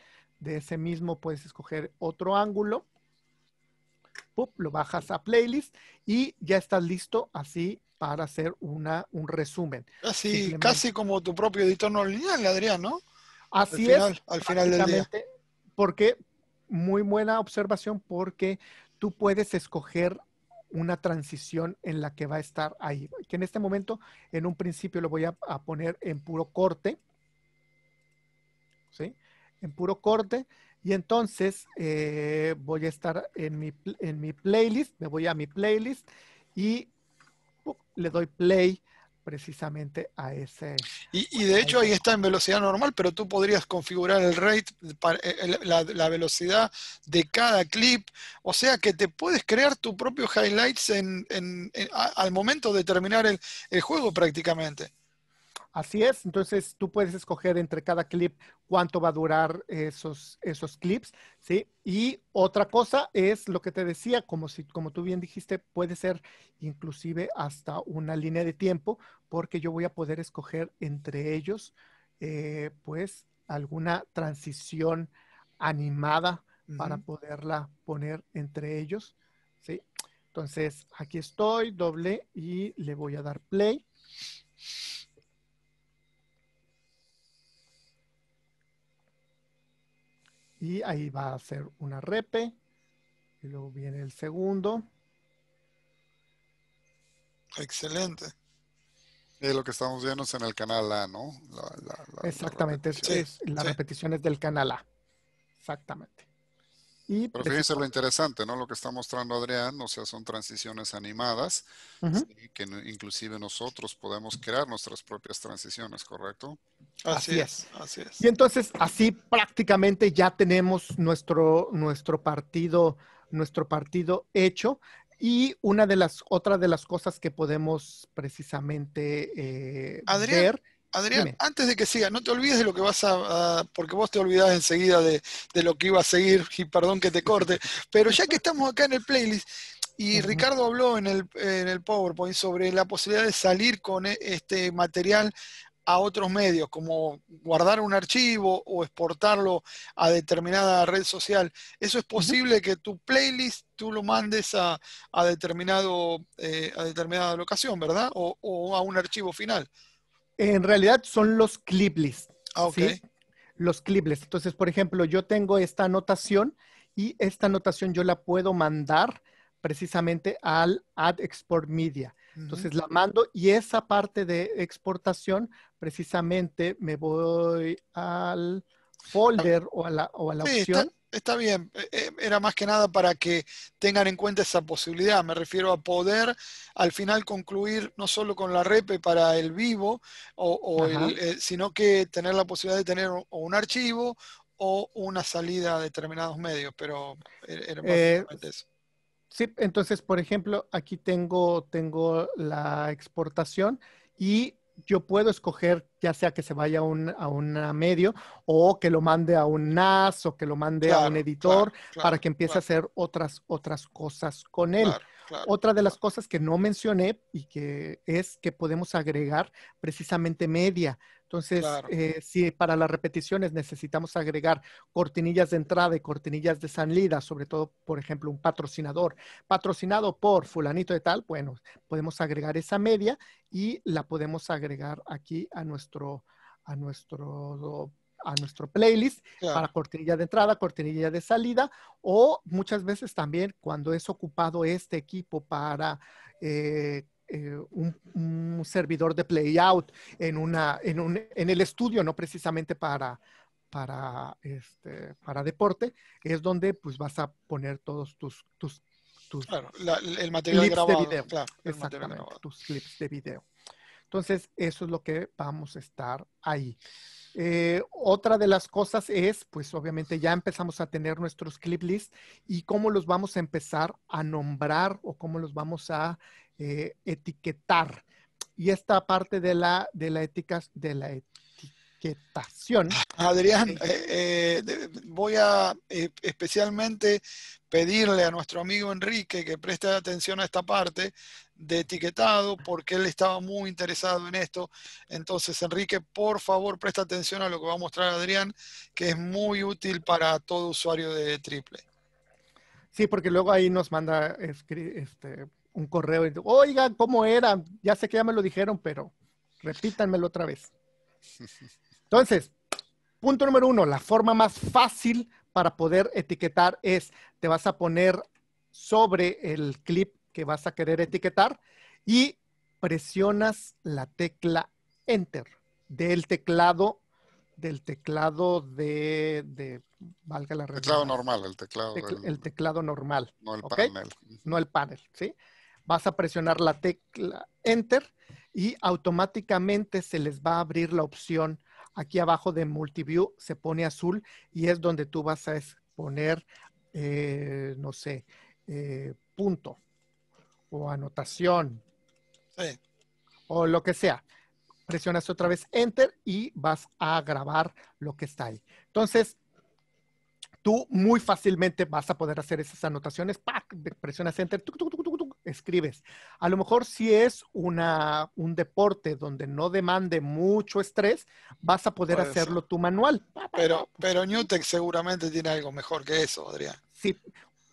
de ese mismo, puedes escoger otro ángulo lo bajas a playlist y ya estás listo así para hacer un resumen. Así, casi como tu propio editor no lineal, Adrián, ¿no? Así al final, es. Al final del día. Porque, muy buena observación, porque tú puedes escoger una transición en la que va a estar ahí. Que en este momento, en un principio, lo voy a poner en puro corte. ¿Sí? En puro corte. Y entonces eh, voy a estar en mi, en mi playlist, me voy a mi playlist y le doy play precisamente a ese. Y, de hecho ahí está en velocidad normal, pero tú podrías configurar el rate, eh, la, la, velocidad de cada clip, o sea que te puedes crear tu propio highlights en, al momento de terminar el, el juego prácticamente. Así es, entonces tú puedes escoger entre cada clip cuánto va a durar esos, esos clips, ¿sí? Y otra cosa es lo que te decía, como, si, como tú bien dijiste, puede ser inclusive hasta una línea de tiempo, porque yo voy a poder escoger entre ellos, eh, pues, alguna transición animada para poderla poner entre ellos, ¿sí? Entonces, aquí estoy, doble, y le voy a dar play. y ahí va a hacer una repe y luego viene el segundo. Excelente. lo que estamos viendo es en el canal A, ¿no? Exactamente, Es, la repetición del canal A. Exactamente. Y Pero pues fíjense lo interesante, ¿no? Lo que está mostrando Adrián, o sea, son transiciones animadas, que inclusive nosotros podemos crear nuestras propias transiciones, ¿correcto? Así, es. Así es. Y entonces, así prácticamente ya tenemos nuestro, nuestro partido, nuestro partido hecho. Y una de las, otra de las cosas que podemos precisamente eh, ver Adrián, antes de que siga, no te olvides de lo que vas a, porque vos te olvidás enseguida de, de, lo que iba a seguir, y perdón que te corte, pero ya que estamos acá en el playlist, y Ricardo habló en el, en el PowerPoint sobre la posibilidad de salir con e, este material a otros medios, como guardar un archivo o exportarlo a determinada red social. Eso es posible que tu playlist tú lo mandes a, determinado, eh, a determinada locación, ¿verdad? o, a un archivo final. En realidad son los clip ah, ¿sí? Los clip Entonces, por ejemplo, yo tengo esta anotación y esta anotación yo la puedo mandar precisamente al Ad Export Media. Entonces la mando y esa parte de exportación, precisamente me voy al ah. folder o a la, o la sí, opción. Está, bien. Eh, eh, era más que nada para que tengan en cuenta esa posibilidad. Me refiero a poder al final concluir no solo con la repe para el vivo, eh, sino que tener la posibilidad de tener o un archivo o una salida a determinados medios, pero er, era eh, básicamente eso. Sí, entonces, por ejemplo, aquí tengo, tengo la exportación y yo puedo escoger ya sea que se vaya un, a un medio o que lo mande a un NAS o que lo mande a un editor para que empiece a hacer otras, otras cosas con él. Otra de las cosas que no mencioné y que es que podemos agregar precisamente media. Entonces, eh, si para las repeticiones necesitamos agregar cortinillas de entrada y cortinillas de salida, sobre todo, por ejemplo, un patrocinador patrocinado por fulanito de tal, bueno, podemos agregar esa media y la podemos agregar aquí a nuestro, a nuestro a nuestro playlist para cortinilla de entrada, cortinilla de salida o muchas veces también cuando es ocupado este equipo para eh, eh, un, servidor de playout en, una, en, un, el estudio, no precisamente para, para, este, para deporte, es donde pues vas a poner todos tus, tus, el material de video. Exactamente, tus clips de video. Entonces, eso es lo que vamos a estar ahí. Eh, otra de las cosas es, pues obviamente ya empezamos a tener nuestros clip list y cómo los vamos a empezar a nombrar o cómo los vamos a eh, etiquetar. Y esta parte de la, de la ética, de la, Ah, Adrián, eh, eh, voy a eh, especialmente pedirle a nuestro amigo Enrique que preste atención a esta parte de etiquetado porque él estaba muy interesado en esto. Entonces, Enrique, por favor, presta atención a lo que va a mostrar Adrián, que es muy útil para todo usuario de Triple. Sí, porque luego ahí nos manda este, un correo y oigan, ¿cómo era? Ya sé que ya me lo dijeron, pero repítanmelo otra vez. Entonces, punto número uno, la forma más fácil para poder etiquetar es, te vas a poner sobre el clip que vas a querer etiquetar y presionas la tecla Enter del teclado, del teclado de, de valga la Teclado normal, el teclado. el teclado normal. No el panel. No el panel, ¿sí? Vas a presionar la tecla Enter y automáticamente se les va a abrir la opción aquí abajo de Multiview se pone azul y es donde tú vas a poner, eh, no sé, eh, punto o anotación sí. o lo que sea. Presionas otra vez Enter y vas a grabar lo que está ahí. Entonces, tú muy fácilmente vas a poder hacer esas anotaciones. ¡Pac! Presionas Enter. ¡tuc, escribes. A lo mejor si es una, un deporte donde no demande mucho estrés, vas a poder hacerlo tu tú manual. Pero, pero Newtek seguramente tiene algo mejor que eso, Adrián. Sí,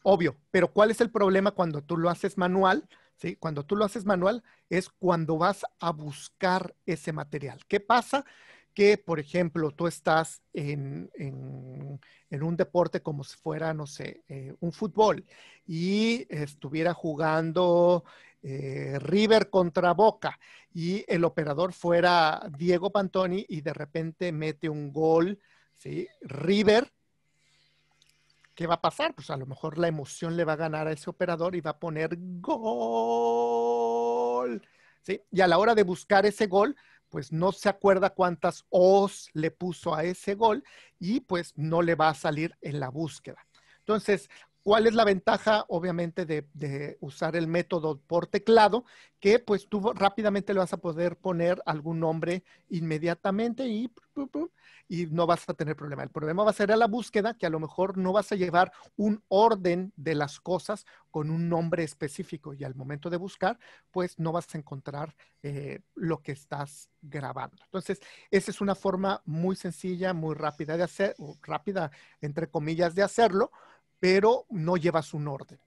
obvio, pero ¿cuál es el problema cuando tú lo haces manual? ¿Sí? Cuando tú lo haces manual es cuando vas a buscar ese material. ¿Qué pasa? que, por ejemplo, tú estás en, un deporte como si fuera, no sé, eh, un fútbol y estuviera jugando eh, River contra Boca y el operador fuera Diego Pantoni y de repente mete un gol, ¿sí? River. ¿Qué va a pasar? Pues a lo mejor la emoción le va a ganar a ese operador y va a poner gol. ¿sí? Y a la hora de buscar ese gol, pues no se acuerda cuántas os le puso a ese gol y pues no le va a salir en la búsqueda. Entonces, ¿Cuál es la ventaja, obviamente, de, usar el método por teclado? Que pues tú rápidamente le vas a poder poner algún nombre inmediatamente y, y no vas a tener problema. El problema va a ser a la búsqueda, que a lo mejor no vas a llevar un orden de las cosas con un nombre específico y al momento de buscar, pues no vas a encontrar eh, lo que estás grabando. Entonces, esa es una forma muy sencilla, muy rápida de hacer, rápida, entre comillas, de hacerlo pero no llevas un orden.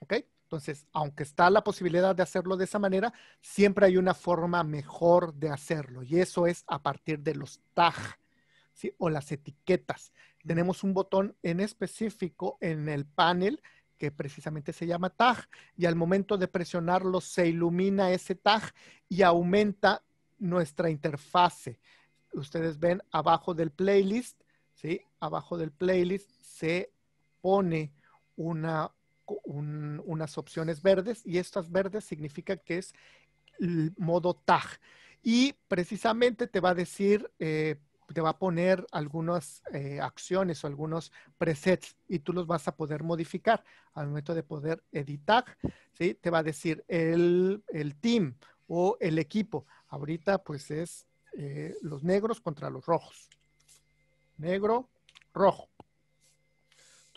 ¿Ok? Entonces, aunque está la posibilidad de hacerlo de esa manera, siempre hay una forma mejor de hacerlo y eso es a partir de los tag ¿sí? o las etiquetas. Tenemos un botón en específico en el panel que precisamente se llama tag y al momento de presionarlo se ilumina ese tag y aumenta nuestra interfase. Ustedes ven abajo del playlist, ¿sí? Abajo del playlist se pone unas opciones verdes y estas verdes significan que es el modo tag. Y precisamente te va a decir, eh, te va a poner algunas eh, acciones o algunos presets y tú los vas a poder modificar al momento de poder editar. ¿sí? Te va a decir el, team o el equipo. Ahorita pues es eh, los negros contra los rojos. Negro, rojo.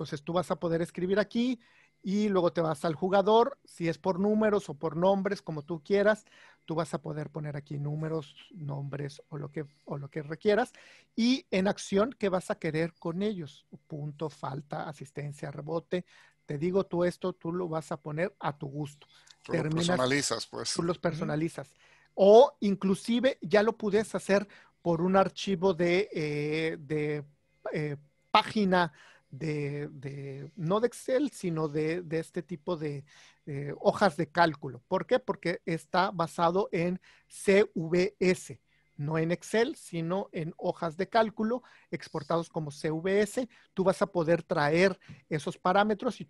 Entonces tú vas a poder escribir aquí y luego te vas al jugador, si es por números o por nombres, como tú quieras, tú vas a poder poner aquí números, nombres o lo que, o lo que requieras y en acción ¿qué vas a querer con ellos, punto, falta, asistencia, rebote. Te digo tú esto, tú lo vas a poner a tu gusto. Tú los personalizas, pues. Tú los personalizas. O inclusive ya lo puedes hacer por un archivo de, eh, de eh, página de, no de Excel, sino de, este tipo de eh, hojas de cálculo. ¿Por qué? Porque está basado en CVS no en Excel, sino en hojas de cálculo exportados como CVS. Tú vas a poder traer esos parámetros y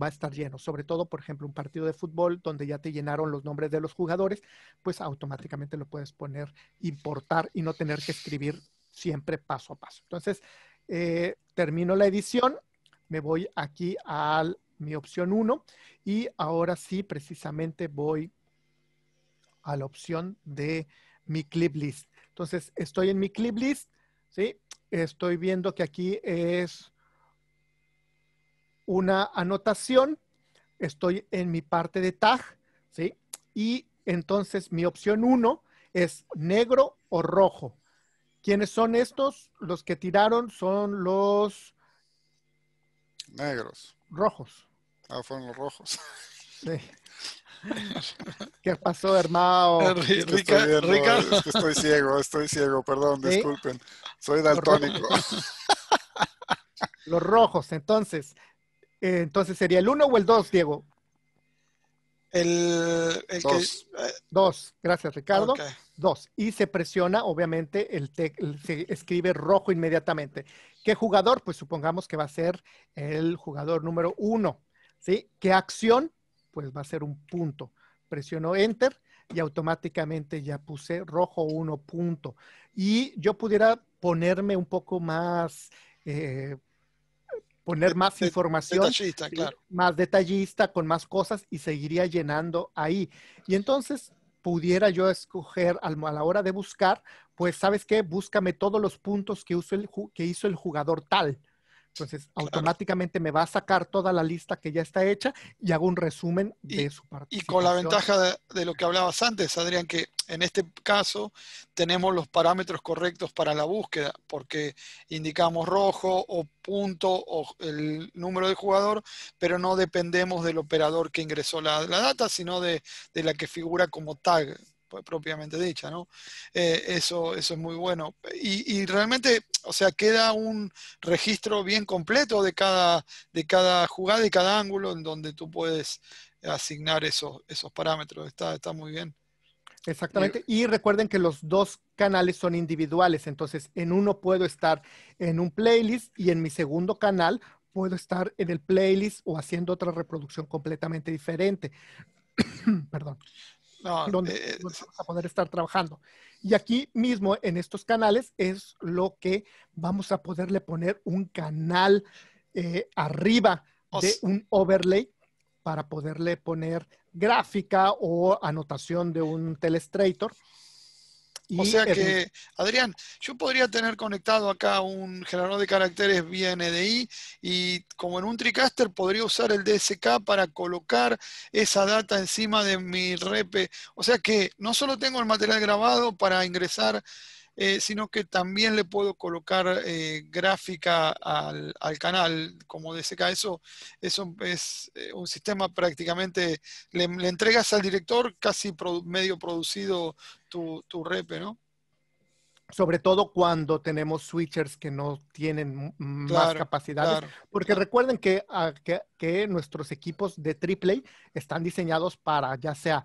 va a estar lleno. Sobre todo, por ejemplo, un partido de fútbol donde ya te llenaron los nombres de los jugadores, pues automáticamente lo puedes poner, importar y no tener que escribir siempre paso a paso. Entonces, eh, termino la edición, me voy aquí a mi opción 1 y ahora sí precisamente voy a la opción de mi clip list. Entonces estoy en mi clip list, ¿sí? Estoy viendo que aquí es una anotación, estoy en mi parte de tag, ¿sí? Y entonces mi opción 1 es negro o rojo. ¿Quiénes son estos? Los que tiraron son los negros. Rojos. Ah, fueron los rojos. Sí. ¿Qué pasó, hermano? Eh, Ricardo, estoy ciego, estoy ciego, perdón, disculpen. Soy daltónico. Los rojos, entonces. Eh, entonces, ¿sería el uno o el dos, Diego? El, dos. Eh, dos. Gracias, Ricardo. Dos, y se presiona, obviamente, el, se escribe rojo inmediatamente. ¿Qué jugador? Pues supongamos que va a ser el jugador número uno. ¿sí? ¿Qué acción? Pues va a ser un punto. Presiono Enter y automáticamente ya puse rojo uno punto. Y yo pudiera ponerme un poco más... Eh, poner más información, más detallista, con más cosas y seguiría llenando ahí. Y entonces pudiera yo escoger a la hora de buscar, pues sabes qué, búscame todos los puntos que, el, que hizo el jugador tal entonces, automáticamente me va a sacar toda la lista que ya está hecha y hago un resumen de su parte. Y con la ventaja de, lo que hablabas antes, Adrián, que en este caso tenemos los parámetros correctos para la búsqueda, porque indicamos rojo o punto o el número de jugador, pero no dependemos del operador que ingresó la, data, sino de, de la que figura como tag pues, propiamente dicha, ¿no? Eh, eso, eso es muy bueno. Y, realmente, o sea, queda un registro bien completo de cada, de cada jugada y cada ángulo en donde tú puedes asignar esos, esos parámetros. Está, está muy bien. Exactamente. Y recuerden que los dos canales son individuales. Entonces, en uno puedo estar en un playlist y en mi segundo canal puedo estar en el playlist o haciendo otra reproducción completamente diferente. Perdón donde eh, vamos a poder estar trabajando. Y aquí mismo en estos canales es lo que vamos a poderle poner un canal eh, arriba de un overlay para poderle poner gráfica o anotación de un telestrator o sea que, Adrián, yo podría tener conectado acá un generador de caracteres vía NDI e y como en un TriCaster podría usar el DSK para colocar esa data encima de mi REP. O sea que no solo tengo el material grabado para ingresar eh, sino que también le puedo colocar eh, gráfica al, canal, como de ese eso es eh, un sistema prácticamente, le, entregas al director casi medio producido tu, tu ¿no? sobre todo cuando tenemos switchers que no tienen más capacidad, porque recuerden ah, que, que, nuestros equipos de triple están diseñados para ya sea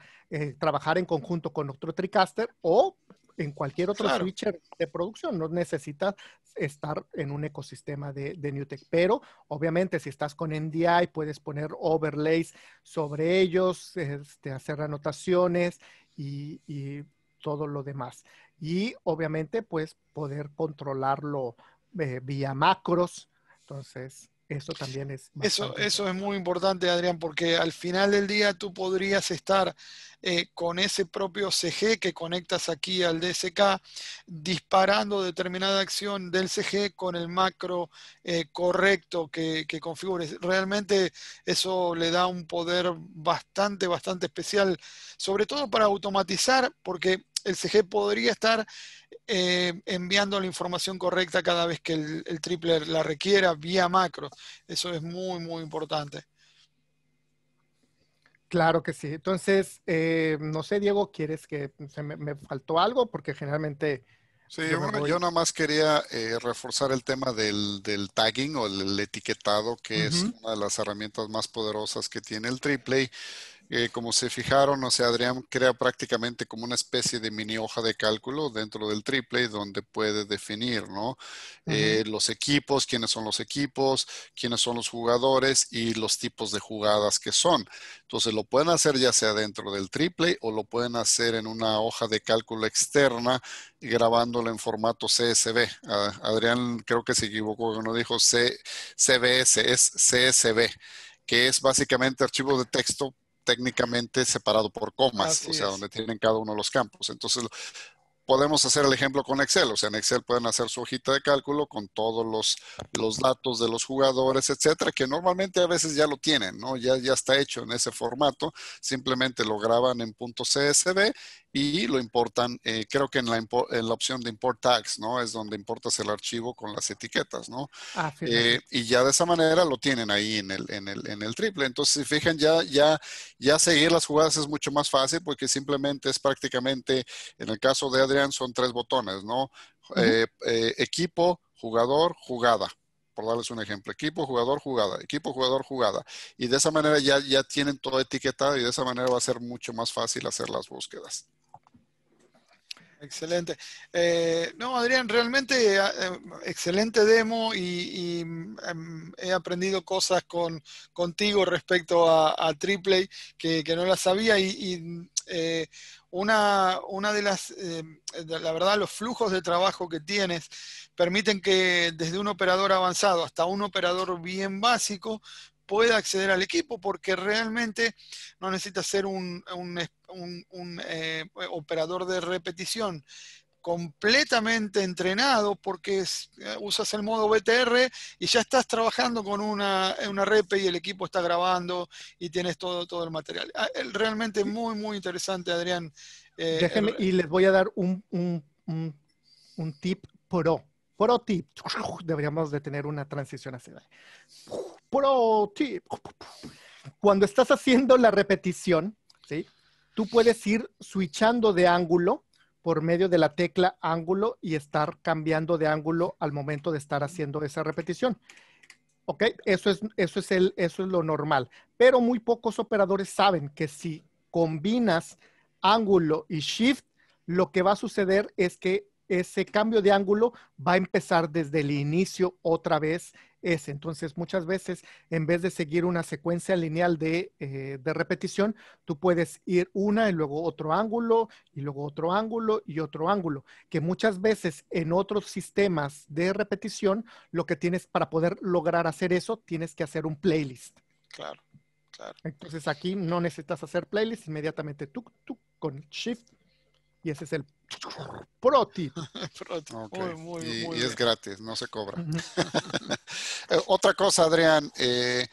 trabajar en conjunto con otro TriCaster o en cualquier otro switcher de producción. No necesitas estar en un ecosistema de, de NewTek. Pero obviamente si estás con NDI puedes poner overlays sobre ellos, este, hacer anotaciones y, todo lo demás. Y obviamente pues poder controlarlo eh, vía macros. Entonces, eso también es. Eso, eso es muy importante, Adrián, porque al final del día tú podrías estar eh, con ese propio CG que conectas aquí al DSK, disparando determinada acción del CG con el macro eh, correcto que, que, configures. Realmente eso le da un poder bastante, bastante especial, sobre todo para automatizar, porque el CG podría estar eh, enviando la información correcta cada vez que el, triple la requiera vía macro. Eso es muy, muy importante. Claro que sí. Entonces, eh, no sé, Diego, ¿quieres que se me, faltó algo? Porque generalmente... Sí, yo, bueno, yo nada más quería eh, reforzar el tema del, tagging o el, etiquetado, que es una de las herramientas más poderosas que tiene el triple eh, como se fijaron, o sea, Adrián crea prácticamente como una especie de mini hoja de cálculo dentro del triple donde puede definir, ¿no? Eh, los equipos, quiénes son los equipos, quiénes son los jugadores y los tipos de jugadas que son. Entonces, lo pueden hacer ya sea dentro del triple o lo pueden hacer en una hoja de cálculo externa y grabándola en formato CSV. Adrián creo que se equivocó cuando dijo C es CSV que es básicamente archivo de texto técnicamente separado por comas, o sea, donde tienen cada uno los campos. Entonces, podemos hacer el ejemplo con Excel, o sea, en Excel pueden hacer su hojita de cálculo con todos los, los datos de los jugadores, etcétera, que normalmente a veces ya lo tienen, ¿no? Ya, ya está hecho en ese formato, simplemente lo graban en punto .csv y lo importan, eh, creo que en la, en la, opción de import tags, ¿no? Es donde importas el archivo con las etiquetas, ¿no? Ah, eh, y ya de esa manera lo tienen ahí en el, en el, en el triple. Entonces, si fijan, ya, ya, ya seguir las jugadas es mucho más fácil porque simplemente es prácticamente, en el caso de Adrián, son tres botones, ¿no? Eh, equipo, jugador, jugada por darles un ejemplo, equipo, jugador, jugada, equipo, jugador, jugada. Y de esa manera ya, ya tienen todo etiquetado y de esa manera va a ser mucho más fácil hacer las búsquedas. Excelente. Eh, no, Adrián, realmente eh, excelente demo y, em, he aprendido cosas con, contigo respecto a, a que, no las sabía y, eh, una, una de las, em, la verdad, los flujos de trabajo que tienes permiten que desde un operador avanzado hasta un operador bien básico pueda acceder al equipo porque realmente no necesita ser un, eh, operador de repetición completamente entrenado porque eh, usas el modo BTR y ya estás trabajando con una, una rep y el equipo está grabando y tienes todo, todo el material. Ah, eh, realmente muy, muy interesante, Adrián. y les voy a dar un, un tip pro Pro tip. Deberíamos de tener una transición así. Pro tip. Cuando estás haciendo la repetición, ¿sí? tú puedes ir switchando de ángulo por medio de la tecla ángulo y estar cambiando de ángulo al momento de estar haciendo esa repetición. ¿Ok? Eso es, eso es, el, eso es lo normal. Pero muy pocos operadores saben que si combinas ángulo y shift, lo que va a suceder es que ese cambio de ángulo va a empezar desde el inicio otra vez ese. Entonces, muchas veces, en vez de seguir una secuencia lineal eh, de, repetición, tú puedes ir una y luego otro ángulo, y luego otro ángulo y otro ángulo, que muchas veces en otros sistemas de repetición, lo que tienes para poder lograr hacer eso, tienes que hacer un playlist. Claro, claro. Entonces aquí no necesitas hacer playlist, inmediatamente tú, tú con Shift y ese es el Proti. y, es gratis, no se cobra. Eh, otra cosa, Adrián. Eh,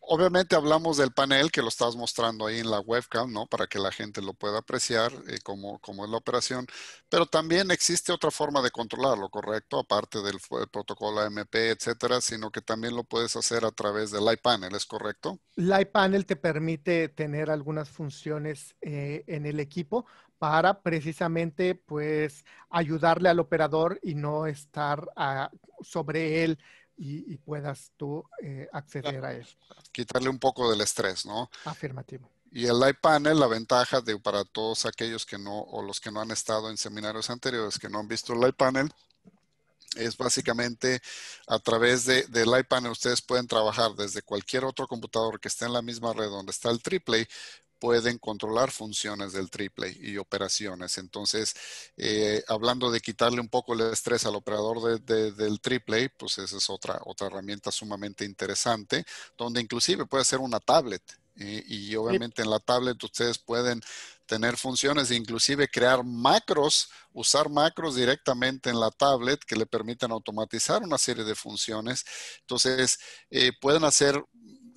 obviamente hablamos del panel que lo estás mostrando ahí en la webcam, ¿no? Para que la gente lo pueda apreciar eh, como, es la operación. Pero también existe otra forma de controlarlo, ¿correcto? Aparte del, protocolo AMP, etcétera, sino que también lo puedes hacer a través del iPanel, ¿es correcto? El iPanel te permite tener algunas funciones en el equipo para precisamente pues ayudarle al operador y no estar sobre él y, puedas tú eh, acceder a él. Quitarle un poco del estrés, ¿no? Afirmativo. Y el live panel, la ventaja de para todos aquellos que no o los que no han estado en seminarios anteriores que no han visto el live panel es básicamente a través del de live panel ustedes pueden trabajar desde cualquier otro computador que esté en la misma red donde está el triple pueden controlar funciones del triple y operaciones. Entonces, eh, hablando de quitarle un poco el estrés al operador del triple, pues esa es otra, otra herramienta sumamente interesante, donde inclusive puede ser una tablet. Eh, y obviamente en la tablet ustedes pueden tener funciones, e inclusive crear macros, usar macros directamente en la tablet que le permitan automatizar una serie de funciones. Entonces, eh, pueden hacer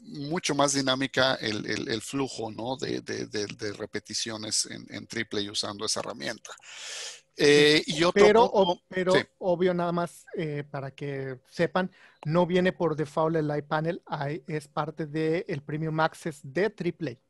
mucho más dinámica el, flujo ¿no? de, de, repeticiones en, en, triple usando esa herramienta. Eh, y pero, pero obvio nada más eh, para que sepan, no viene por default el iPanel, es parte del Premium Access de triple.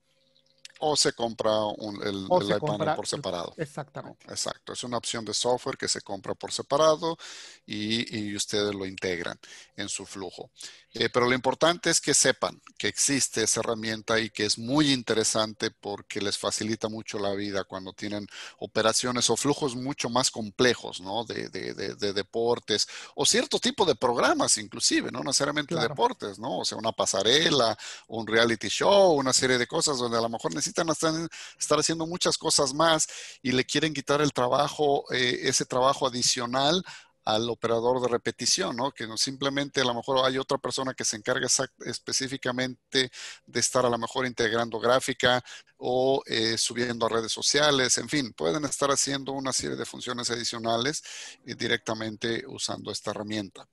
O se compra un, el, por separado. Exactamente. Exacto. Es una opción de software que se compra por separado y, ustedes lo integran en su flujo. Eh, pero lo importante es que sepan que existe esa herramienta y que es muy interesante porque les facilita mucho la vida cuando tienen operaciones o flujos mucho más complejos, ¿no? De, de, deportes o cierto tipo de programas inclusive, no necesariamente deportes, ¿no? O sea, una pasarela, un reality show, una serie de cosas donde a lo mejor necesitan necesitan estar haciendo muchas cosas más y le quieren quitar el trabajo, eh, ese trabajo adicional al operador de repetición, ¿no? Que no simplemente a lo mejor hay otra persona que se encarga específicamente de estar a lo mejor integrando gráfica o eh, subiendo a redes sociales, en fin, pueden estar haciendo una serie de funciones adicionales eh, directamente usando esta herramienta.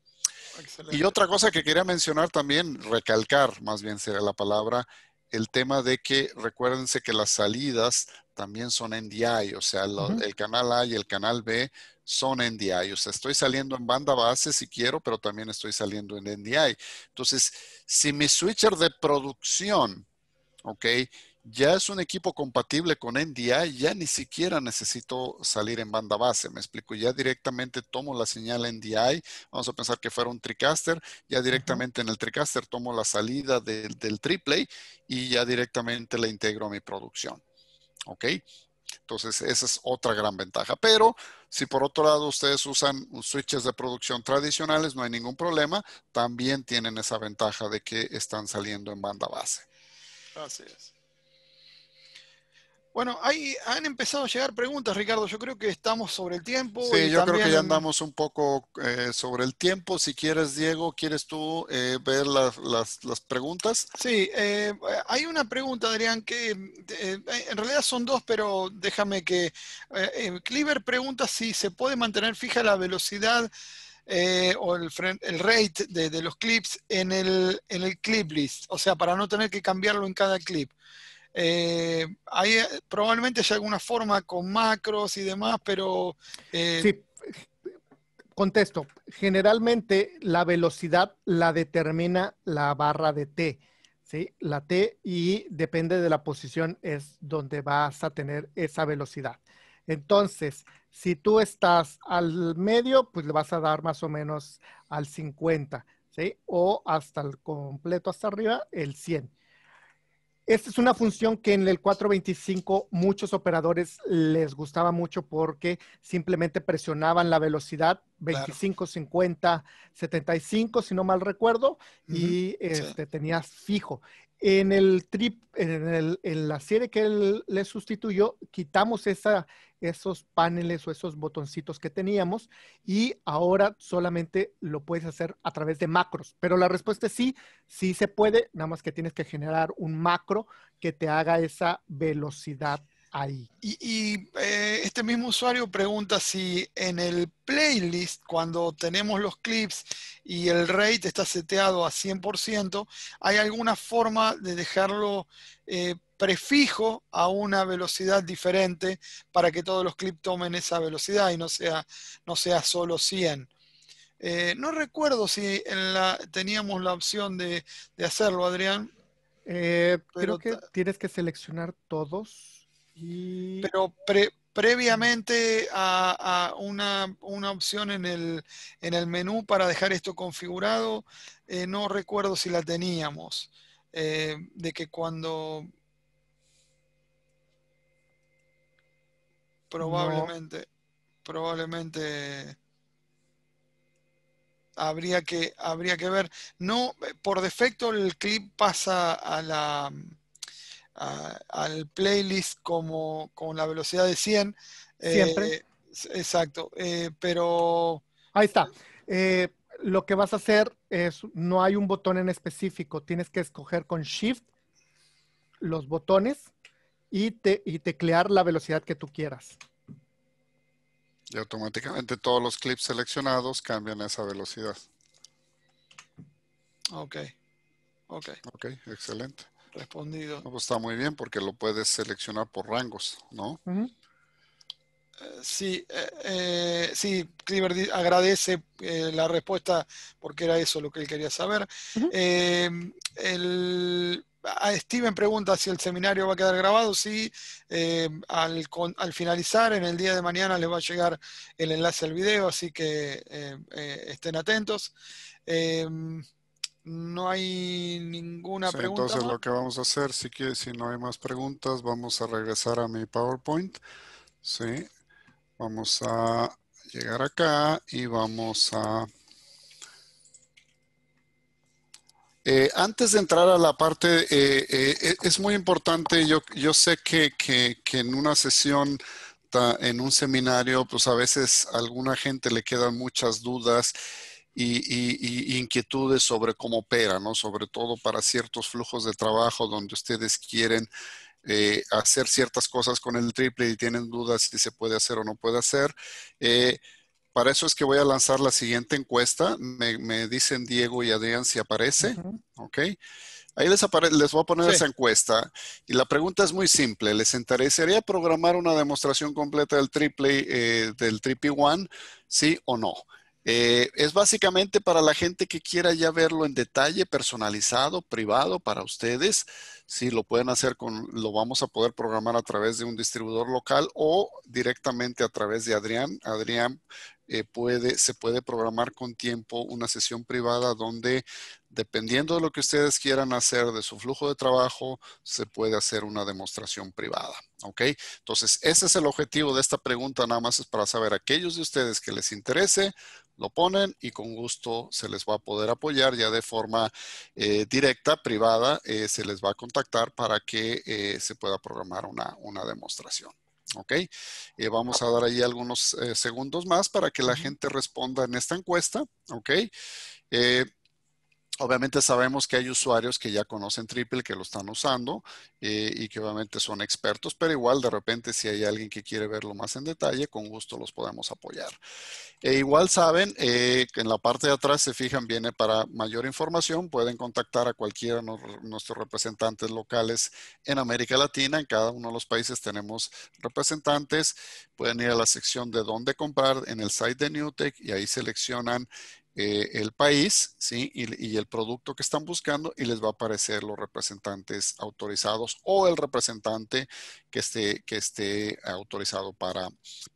Y otra cosa que quería mencionar también, recalcar, más bien sería la palabra, el tema de que recuérdense que las salidas también son NDI, o sea, el canal A y el canal B son NDI, o sea, estoy saliendo en banda base si quiero, pero también estoy saliendo en NDI. Entonces, si mi switcher de producción, ok, ya es un equipo compatible con NDI, ya ni siquiera necesito salir en banda base, me explico, ya directamente tomo la señal NDI, vamos a pensar que fuera un TriCaster, ya directamente en el TriCaster tomo la salida del triple y ya directamente la integro a mi producción. ¿Ok? Entonces, esa es otra gran ventaja. Pero si por otro lado ustedes usan switches de producción tradicionales, no hay ningún problema. También tienen esa ventaja de que están saliendo en banda base. Así es. Bueno, hay, han empezado a llegar preguntas, Ricardo. Yo creo que estamos sobre el tiempo. Sí, yo creo que ya andamos un poco eh, sobre el tiempo. Si quieres, Diego, ¿quieres tú eh, ver las, preguntas? Sí, eh, hay una pregunta, Adrián, que en realidad son dos, pero déjame que... Cliver pregunta si se puede mantener fija la velocidad o el, el rate de, de, los clips en el, en el clip list, o sea, para no tener que cambiarlo en cada clip. Eh, eh, probablemente haya alguna forma con macros y demás, pero... Eh, sí, contesto. Generalmente la velocidad la determina la barra de T. ¿sí? La T y depende de la posición es donde vas a tener esa velocidad. Entonces, si tú estás al medio, pues le vas a dar más o menos al 50, ¿sí? O hasta el completo, hasta arriba, el 100. Esta es una función que en el 425 muchos operadores les gustaba mucho porque simplemente presionaban la velocidad 25, 50, 75, si no mal recuerdo, y este, tenías fijo. En el trip, en, el, en la serie que él le sustituyó, quitamos esa, esos paneles o esos botoncitos que teníamos y ahora solamente lo puedes hacer a través de macros. Pero la respuesta es sí, sí se puede, nada más que tienes que generar un macro que te haga esa velocidad ahí. Y, eh, este mismo usuario pregunta si en el playlist, cuando tenemos los clips y el rate está seteado a 100%, ¿hay alguna forma de dejarlo eh, prefijo a una velocidad diferente para que todos los clips tomen esa velocidad y no sea, no sea solo 100? Eh, no recuerdo si teníamos la opción de, hacerlo, Adrián. Eh, creo que tienes que seleccionar todos. Pero pre previamente a, una, una, opción en el, en el, menú para dejar esto configurado. Eh, no recuerdo si la teníamos, eh, de que cuando... Probablemente, probablemente habría que, habría que ver. No, por defecto el clip pasa a la, al playlist como con la velocidad de 100. Siempre. Eh, exacto, eh, pero... Ahí está. Eh, lo que vas a hacer es, no hay un botón en específico, tienes que escoger con Shift los botones y, te, y teclear la velocidad que tú quieras. Y automáticamente todos los clips seleccionados cambian a esa velocidad. Ok. Ok. Ok, excelente respondido. Pues, está muy bien porque lo puedes seleccionar por rangos, ¿no? Eh, sí, eh, eh, sí, Cliver agradece la respuesta porque era eso lo que él quería saber. Em, Steven pregunta si el seminario va a quedar grabado. Sí, em, al, al, finalizar, en el día de mañana les va a llegar el enlace al video, así que em, estén atentos. No hay ninguna pregunta. Entonces lo que vamos a hacer, si, si no hay más preguntas, vamos a regresar a mi PowerPoint. Sí, vamos a llegar acá y vamos a... Eh, antes de entrar a la parte, eh, eh, e, es muy importante, yo, yo sé que, que en una sesión en un seminario, pues a veces a alguna gente le quedan muchas dudas y, inquietudes sobre cómo opera, ¿no? Sobre todo para ciertos flujos de trabajo donde ustedes quieren eh, hacer ciertas cosas con el triple y tienen dudas si se puede hacer o no puede hacer. Eh, para eso es que voy a lanzar la siguiente encuesta. Me, dicen Diego y Adrián si aparece. Ok. Ahí les, les voy a poner esa encuesta. Y la pregunta es muy simple. ¿Les interesaría programar una demostración completa del triple, eh, del triple one? ¿Sí o no? Eh, es básicamente para la gente que quiera ya verlo en detalle, personalizado, privado para ustedes. Si lo pueden hacer con, lo vamos a poder programar a través de un distribuidor local o directamente a través de Adrián. Adrián eh, puede, se puede programar con tiempo una sesión privada donde, dependiendo de lo que ustedes quieran hacer de su flujo de trabajo, se puede hacer una demostración privada. ¿Ok? Entonces, ese es el objetivo de esta pregunta. Nada más es para saber aquellos de ustedes que les interese lo ponen y con gusto se les va a poder apoyar ya de forma eh, directa, privada, eh, se les va a contactar para que eh, se pueda programar una, una demostración. ¿Ok? vamos a dar ahí algunos segundos más para que la gente responda en esta encuesta. ¿Ok? Obviamente sabemos que hay usuarios que ya conocen Triple, que lo están usando eh, y que obviamente son expertos, pero igual de repente si hay alguien que quiere verlo más en detalle, con gusto los podemos apoyar. E igual saben eh, que en la parte de atrás, se fijan, viene para mayor información, pueden contactar a cualquiera de nuestros representantes locales en América Latina, en cada uno de los países tenemos representantes, pueden ir a la sección de dónde comprar en el site de Newtek y ahí seleccionan eh, el país ¿sí? Y, el producto que están buscando y les va a aparecer los representantes autorizados o el representante que esté, que esté autorizado para,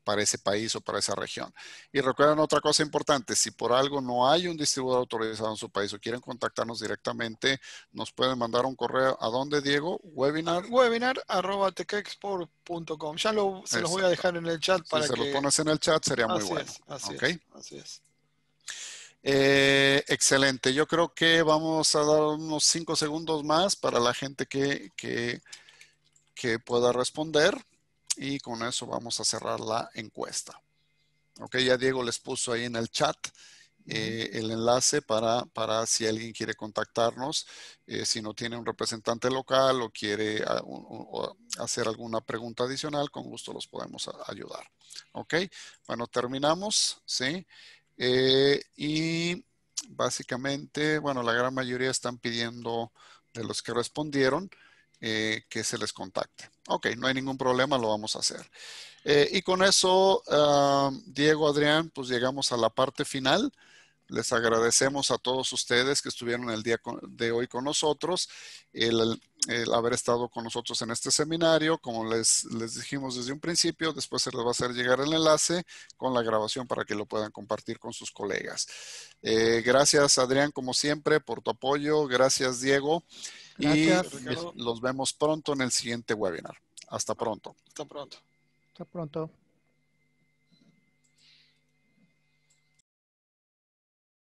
para ese país o para esa región. Y recuerden otra cosa importante, si por algo no hay un distribuidor autorizado en su país o quieren contactarnos directamente, nos pueden mandar un correo. ¿A donde Diego? Webinar. Webinar arroba Ya se los voy a dejar en el chat para si que... se lo pones en el chat sería muy bueno. así es. Eh, excelente. Yo creo que vamos a dar unos cinco segundos más para la gente que, que, pueda responder y con eso vamos a cerrar la encuesta. Ok, ya Diego les puso ahí en el chat eh, el enlace para, para, si alguien quiere contactarnos, eh, si no tiene un representante local o quiere ah, hacer alguna pregunta adicional, con gusto los podemos ayudar. Ok, bueno, terminamos, ¿sí? Eh, y básicamente, bueno, la gran mayoría están pidiendo de los que respondieron eh, que se les contacte. Ok, no hay ningún problema, lo vamos a hacer. Eh, y con eso, ah, Diego, Adrián, pues llegamos a la parte final. Les agradecemos a todos ustedes que estuvieron el día de hoy con nosotros, el, haber estado con nosotros en este seminario. Como les, dijimos desde un principio, después se les va a hacer llegar el enlace con la grabación para que lo puedan compartir con sus colegas. Eh, gracias, Adrián, como siempre, por tu apoyo. Gracias, Diego. y los vemos pronto en el siguiente webinar. Hasta pronto. Hasta pronto. Hasta pronto.